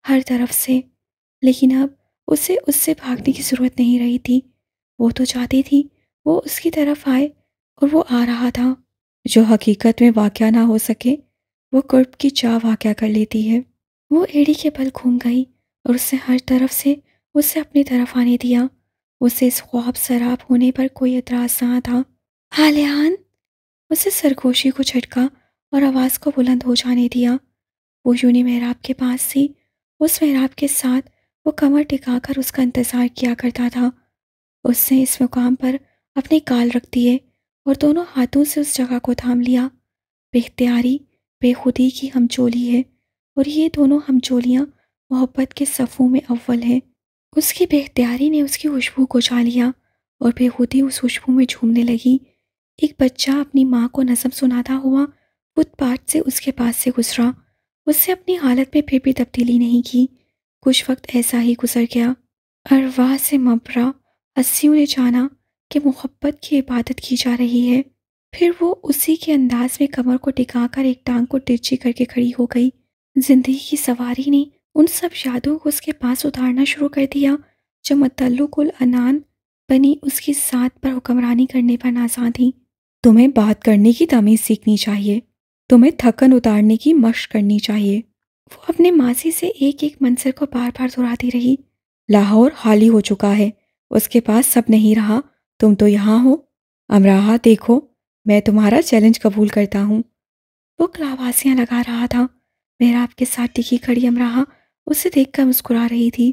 हर तरफ से लेकिन अब उसे उससे भागने की ज़रूरत नहीं रही थी वो तो चाहती थी वो उसकी तरफ आए और वो आ रहा था जो हकीकत में वाक़ ना हो सके वो कुर्ब की चाह वाक़ कर लेती है वो एड़ी के बल घूम गई और उसने हर तरफ से उसे अपनी तरफ आने दिया उसे इस ख्वाब शराब होने पर कोई एतराज़ ना था हालियान उसे सरगोशी को झटका और आवाज़ को बुलंद हो जाने दिया वो यूनी मेहराब के पास थी उस मेहराब के साथ वो कमर टिका कर उसका इंतज़ार किया करता था उसने इस मुकाम पर अपने काल रख दिए और दोनों हाथों से उस जगह को थाम लिया बेख्तियारी बेखुदी की हमचोली है और ये दोनों हमचोलियाँ मोहब्बत के सफ़ों में अव्वल हैं उसकी बेख्तियारी ने उसकी खुशबू को जा लिया और बेखुदी उस खुशबू में झूमने लगी एक बच्चा अपनी माँ को नज़म सुनाता हुआ फुटपाथ से उसके पास से गुजरा उससे अपनी हालत में फिर भी तब्दीली नहीं की कुछ वक्त ऐसा ही गुजर गया अरवा से मबरा अस्सी ने जाना कि मोहब्बत की इबादत की जा रही है फिर वो उसी के अंदाज में कमर को टिकाकर एक टांग को तिरछी करके खड़ी हो गई जिंदगी की सवारी ने उन सब यादों को उसके पास उतारना शुरू कर दिया जो मतलुकुल अनान बनी उसकी साथ पर हुक्मरानी करने पर नाजा थी तुम्हें बात करने की तमीज़ सीखनी चाहिए तुम्हें थकन उतारने की मश करनी चाहिए वो अपने मासी से एक एक मंसर को बार बार दोहराती रही लाहौर हाली हो चुका है उसके पास सब नहीं रहा तुम तो यहाँ हो अमराहा देखो मैं तुम्हारा चैलेंज कबूल करता हूँ वो क्लावासियाँ लगा रहा था मेरा आपके साथ टिकी खड़ी अमराहा उसे देखकर मुस्कुरा रही थी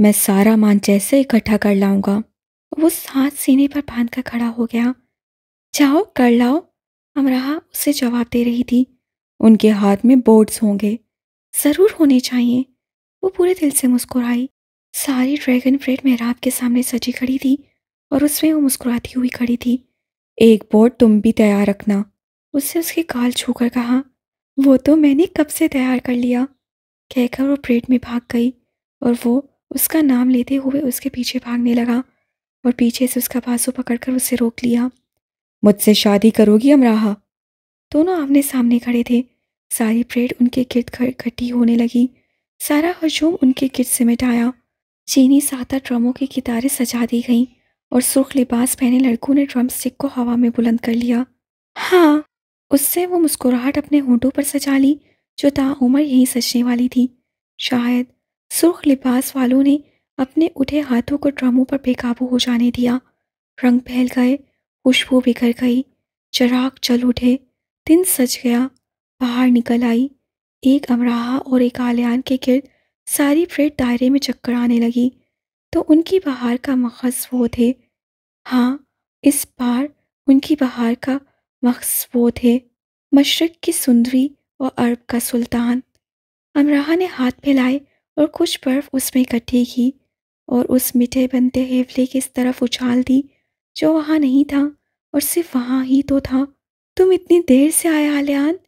मैं सारा मान जैसे इकट्ठा कर लाऊंगा वो हाथ सीने पर बांध कर खड़ा हो गया जाओ कर लाओ अमराहा उसे जवाब दे रही थी उनके हाथ में बोर्ड्स होंगे ज़रूर होने चाहिए वो पूरे दिल से मुस्कुराई सारी ड्रैगन फ्रेड मेहराब के सामने सजी खड़ी थी और उसमें वो मुस्कुराती हुई खड़ी थी एक बोर्ड तुम भी तैयार रखना उसने उसके गाल छूकर कहा वो तो मैंने कब से तैयार कर लिया कहकर वो परेड में भाग गई और वो उसका नाम लेते हुए उसके पीछे भागने लगा और पीछे से उसका बाजू पकड़कर उसे रोक लिया मुझसे शादी करोगी अमराहा दोनों आमने सामने खड़े थे सारी परेड उनके गिरद इकट्ठी होने लगी सारा हजूम उनके गिरद से मिटाया चीनी साता ड्रमों की कितारें सजा दी गईं और सुर्ख लिबास पहने लड़कों ने ड्रम स्टिक को हवा में बुलंद कर लिया हाँ उससे वो मुस्कुराहट अपने होंठों पर सजा ली जो ताउमर यहीं सजने वाली थी शायद सुर्ख लिबास वालों ने अपने उठे हाथों को ड्रमों पर बेकाबू हो जाने दिया रंग फैल गए खुशबू बिखर गई चराग चल उठे दिन सज गया बाहर निकल आई एक अमराहा और एक आलियान के गिर्द सारी फ्रेड दायरे में चक्कर आने लगी तो उनकी बहार का मकसद वो थे हाँ इस बार उनकी बहार का मकसद वो थे मशरक़ की सुंदरी और अरब का सुल्तान अमराह ने हाथ फैलाए और कुछ बर्फ़ उसमें इकट्ठी की और उस मिठे बनते हेफले की इस तरफ उछाल दी जो वहाँ नहीं था और सिर्फ वहाँ ही तो था तुम इतनी देर से आए आलियान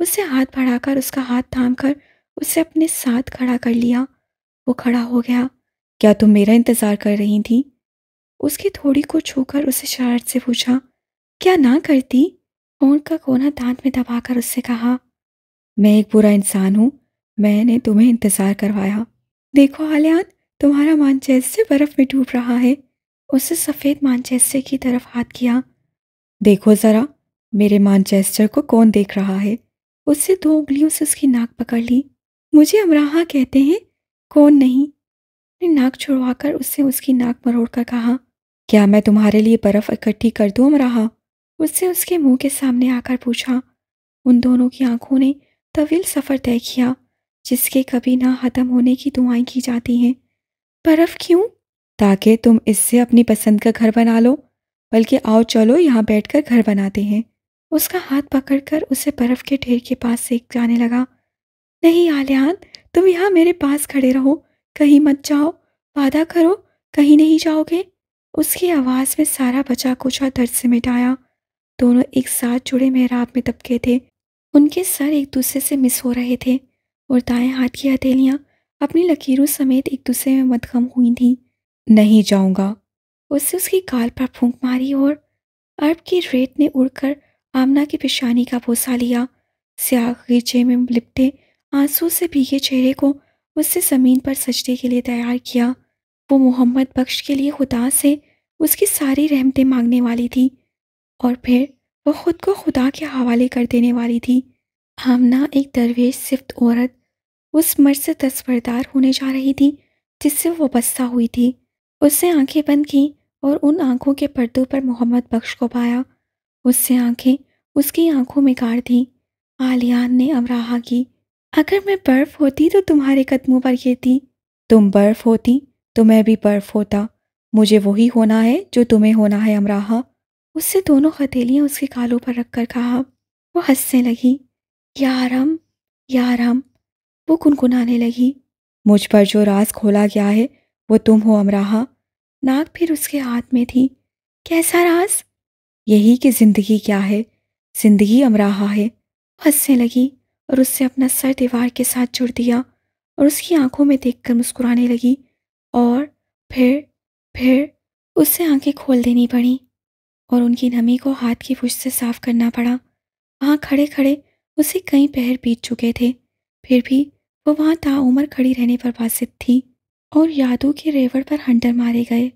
उसे हाथ बढ़ाकर उसका हाथ थाम कर उसे अपने साथ खड़ा कर लिया वो खड़ा हो गया क्या तुम मेरा इंतज़ार कर रही थी उसकी थोड़ी को छूकर उसे शरारत से पूछा क्या ना करती ओण का कोना दांत में दबाकर उससे कहा मैं एक बुरा इंसान हूँ मैंने तुम्हें इंतज़ार करवाया देखो आलियान तुम्हारा मानचेस्टर बर्फ़ में डूब रहा है उसे सफ़ेद मानचेस्टर की तरफ हाथ किया देखो ज़रा मेरे मानचेस्टर को कौन देख रहा है उससे दो उंगलियों से उसकी नाक पकड़ ली मुझे अमराहा कहते हैं कौन नहीं ने नाक छुड़वाकर उससे उसकी नाक मरोड़कर कहा क्या मैं तुम्हारे लिए बर्फ इकट्ठी कर दूँ रहा उससे उसके मुंह के सामने आकर पूछा उन दोनों की आंखों ने तवील सफ़र तय किया जिसके कभी ना ख़त्म होने की दुआएं की जाती हैं बर्फ़ क्यों ताकि तुम इससे अपनी पसंद का घर बना लो बल्कि आओ चलो यहाँ बैठकर घर बनाते हैं उसका हाथ पकड़कर उसे बर्फ़ के ढेर के पास सेक जाने लगा नहीं आलियान तुम यहाँ मेरे पास खड़े रहो कहीं मत जाओ वादा करो कहीं नहीं जाओगे उसकी आवाज़ में सारा बचा कुछ दर्द से मिटाया दोनों एक साथ जुड़े मेहराब में दबके थे उनके सर एक दूसरे से मिस हो रहे थे और दाएं हाथ की हथेलियाँ अपनी लकीरों समेत एक दूसरे में मदगम हुई थी नहीं जाऊंगा उससे उसकी काल पर फूंक मारी और अर्ब की रेत ने उड़कर आमना की पेशानी का भोसा लिया स्याह गिरचे में लिपटे आंसू से भीगे चेहरे को उससे ज़मीन पर सजदे के लिए तैयार किया वो मोहम्मद बख्श के लिए खुदा से उसकी सारी रहमतें मांगने वाली थी और फिर वह ख़ुद को खुदा के हवाले कर देने वाली थी आमना एक दरवेश सिफ्त औरत उस मर्ज से तस्वरदार होने जा रही थी जिससे वो बस्ता हुई थी उसने आंखें बंद की और उन आंखों के पर्दों पर मोहम्मद बख्श को पाया उससे आंखें उसकी आंखों में गाड़ दी आलियान ने अमराहा की अगर मैं बर्फ होती तो तुम्हारे कदमों पर गिरती तुम बर्फ होती तो मैं भी बर्फ होता मुझे वही होना है जो तुम्हें होना है अमराहा उससे दोनों हथेलियां उसके कालों पर रख कर कहा वो हंसने लगी यारम यारम वो गुनगुनाने लगी मुझ पर जो राज खोला गया है वो तुम हो अमराहा नाक फिर उसके हाथ में थी कैसा राज यही कि ज़िंदगी क्या है ज़िंदगी अमराहा है हंसने लगी और उससे अपना सर दीवार के साथ जुड़ दिया और उसकी आंखों में देखकर मुस्कुराने लगी और फिर फिर उससे आंखें खोल देनी पड़ी और उनकी नमी को हाथ की फुश से साफ करना पड़ा वहाँ खड़े खड़े उसे कई पहर बीत चुके थे फिर भी वो वहाँ ताउमर खड़ी रहने पर बासित थी और यादों के रेवड़ पर हंटर मारे गए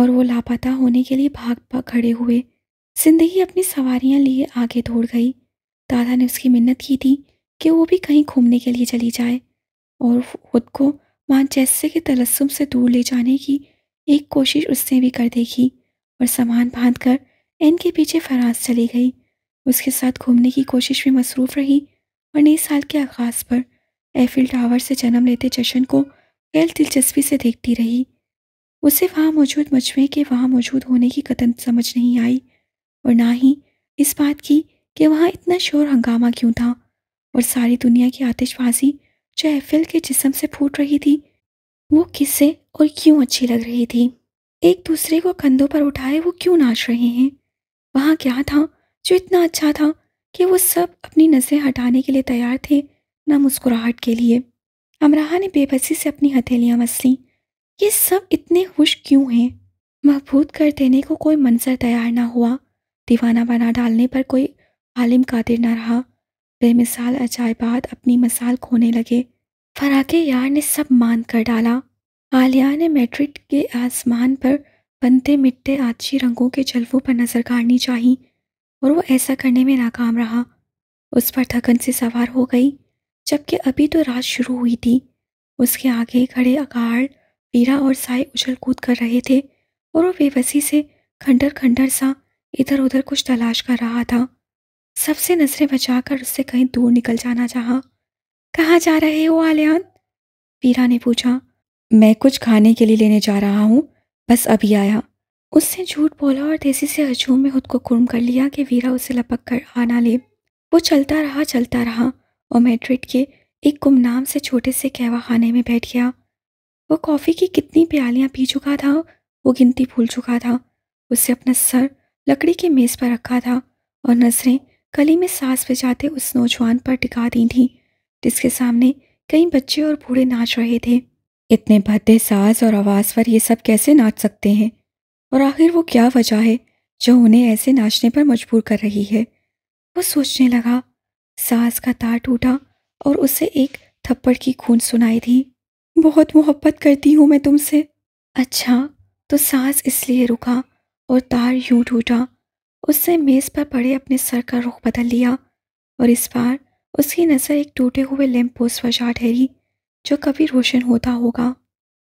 और वो लापता होने के लिए भाग भाग खड़े हुए जिंदगी अपनी सवारियाँ लिए आगे दौड़ गई दादा ने उसकी मिन्नत की थी कि वो भी कहीं घूमने के लिए चली जाए और ख़ुद को जैसे के तलस्म से दूर ले जाने की एक कोशिश उसने भी कर देखी और सामान बांध कर एन के पीछे फराज चली गई उसके साथ घूमने की कोशिश में मसरूफ़ रही और नए साल के आगाज़ पर एफिल टावर से जन्म लेते जशन को गैर दिलचस्पी से देखती रही उसे वहाँ मौजूद मजमे के वहाँ मौजूद होने की कतन समझ नहीं आई और ना ही इस बात की कि वहाँ इतना शोर हंगामा क्यों था और सारी दुनिया की आतिशबाजी जो एफिल के जिसम से फूट रही थी वो किससे और क्यों अच्छी लग रही थी एक दूसरे को कंधों पर उठाए वो क्यों नाच रहे हैं वहाँ क्या था जो इतना अच्छा था कि वो सब अपनी नज़रें हटाने के लिए तैयार थे ना मुस्कुराहट के लिए अमराहा ने बेबसी से अपनी हथेलियाँ मसलीं ये सब इतने खुश क्यों हैं महबूत कर देने को कोई मंजर तैयार ना हुआ दीवाना बना डालने पर कोई आलिम कादिर ना रहा बेमिसाल अजायबात अपनी मसाल खोने लगे फरा यार ने सब मान कर डाला आलिया ने मैड्रिड के आसमान पर बनते मिटते आदशी रंगों के जल्फों पर नज़र गाड़नी चाहिए और वो ऐसा करने में नाकाम रहा उस पर थकन से सवार हो गई जबकि अभी तो रात शुरू हुई थी उसके आगे खड़े अकाल पीरा और साय उछल कूद कर रहे थे और वो बेबसी से खंडर खंडर सा इधर उधर कुछ तलाश कर रहा था सबसे नजरें बचाकर उससे कहीं दूर निकल जाना चाहा कहाँ जा रहे हो आलियान वीरा ने पूछा मैं कुछ खाने के लिए लेने जा रहा हूँ बस अभी आया उसने झूठ बोला और तेजी से हजूम में खुद को कुर्म कर लिया कि वीरा उसे लपक कर आना ले वो चलता रहा चलता रहा और मैड्रिड के एक गुमनाम से छोटे से कहवा खाने में बैठ गया वो कॉफ़ी की कितनी प्यालियाँ पी चुका था वो गिनती भूल चुका था उसे अपना सर लकड़ी के मेज़ पर रखा था और नजरें गली में सांस बजाते उस नौजवान पर टिका दी थी जिसके सामने कई बच्चे और बूढ़े नाच रहे थे इतने भद्दे साज और आवाज़ पर ये सब कैसे नाच सकते हैं और आखिर वो क्या वजह है जो उन्हें ऐसे नाचने पर मजबूर कर रही है वो सोचने लगा सास का तार टूटा और उसे एक थप्पड़ की खून सुनाई थी बहुत मोहब्बत करती हूँ मैं तुमसे अच्छा तो सांस इसलिए रुका और तार यूं टूटा उससे मेज़ पर पड़े अपने सर का रुख बदल लिया और इस बार उसकी नज़र एक टूटे हुए लैम्प पोस्ट पर जा ठहरी जो कभी रोशन होता होगा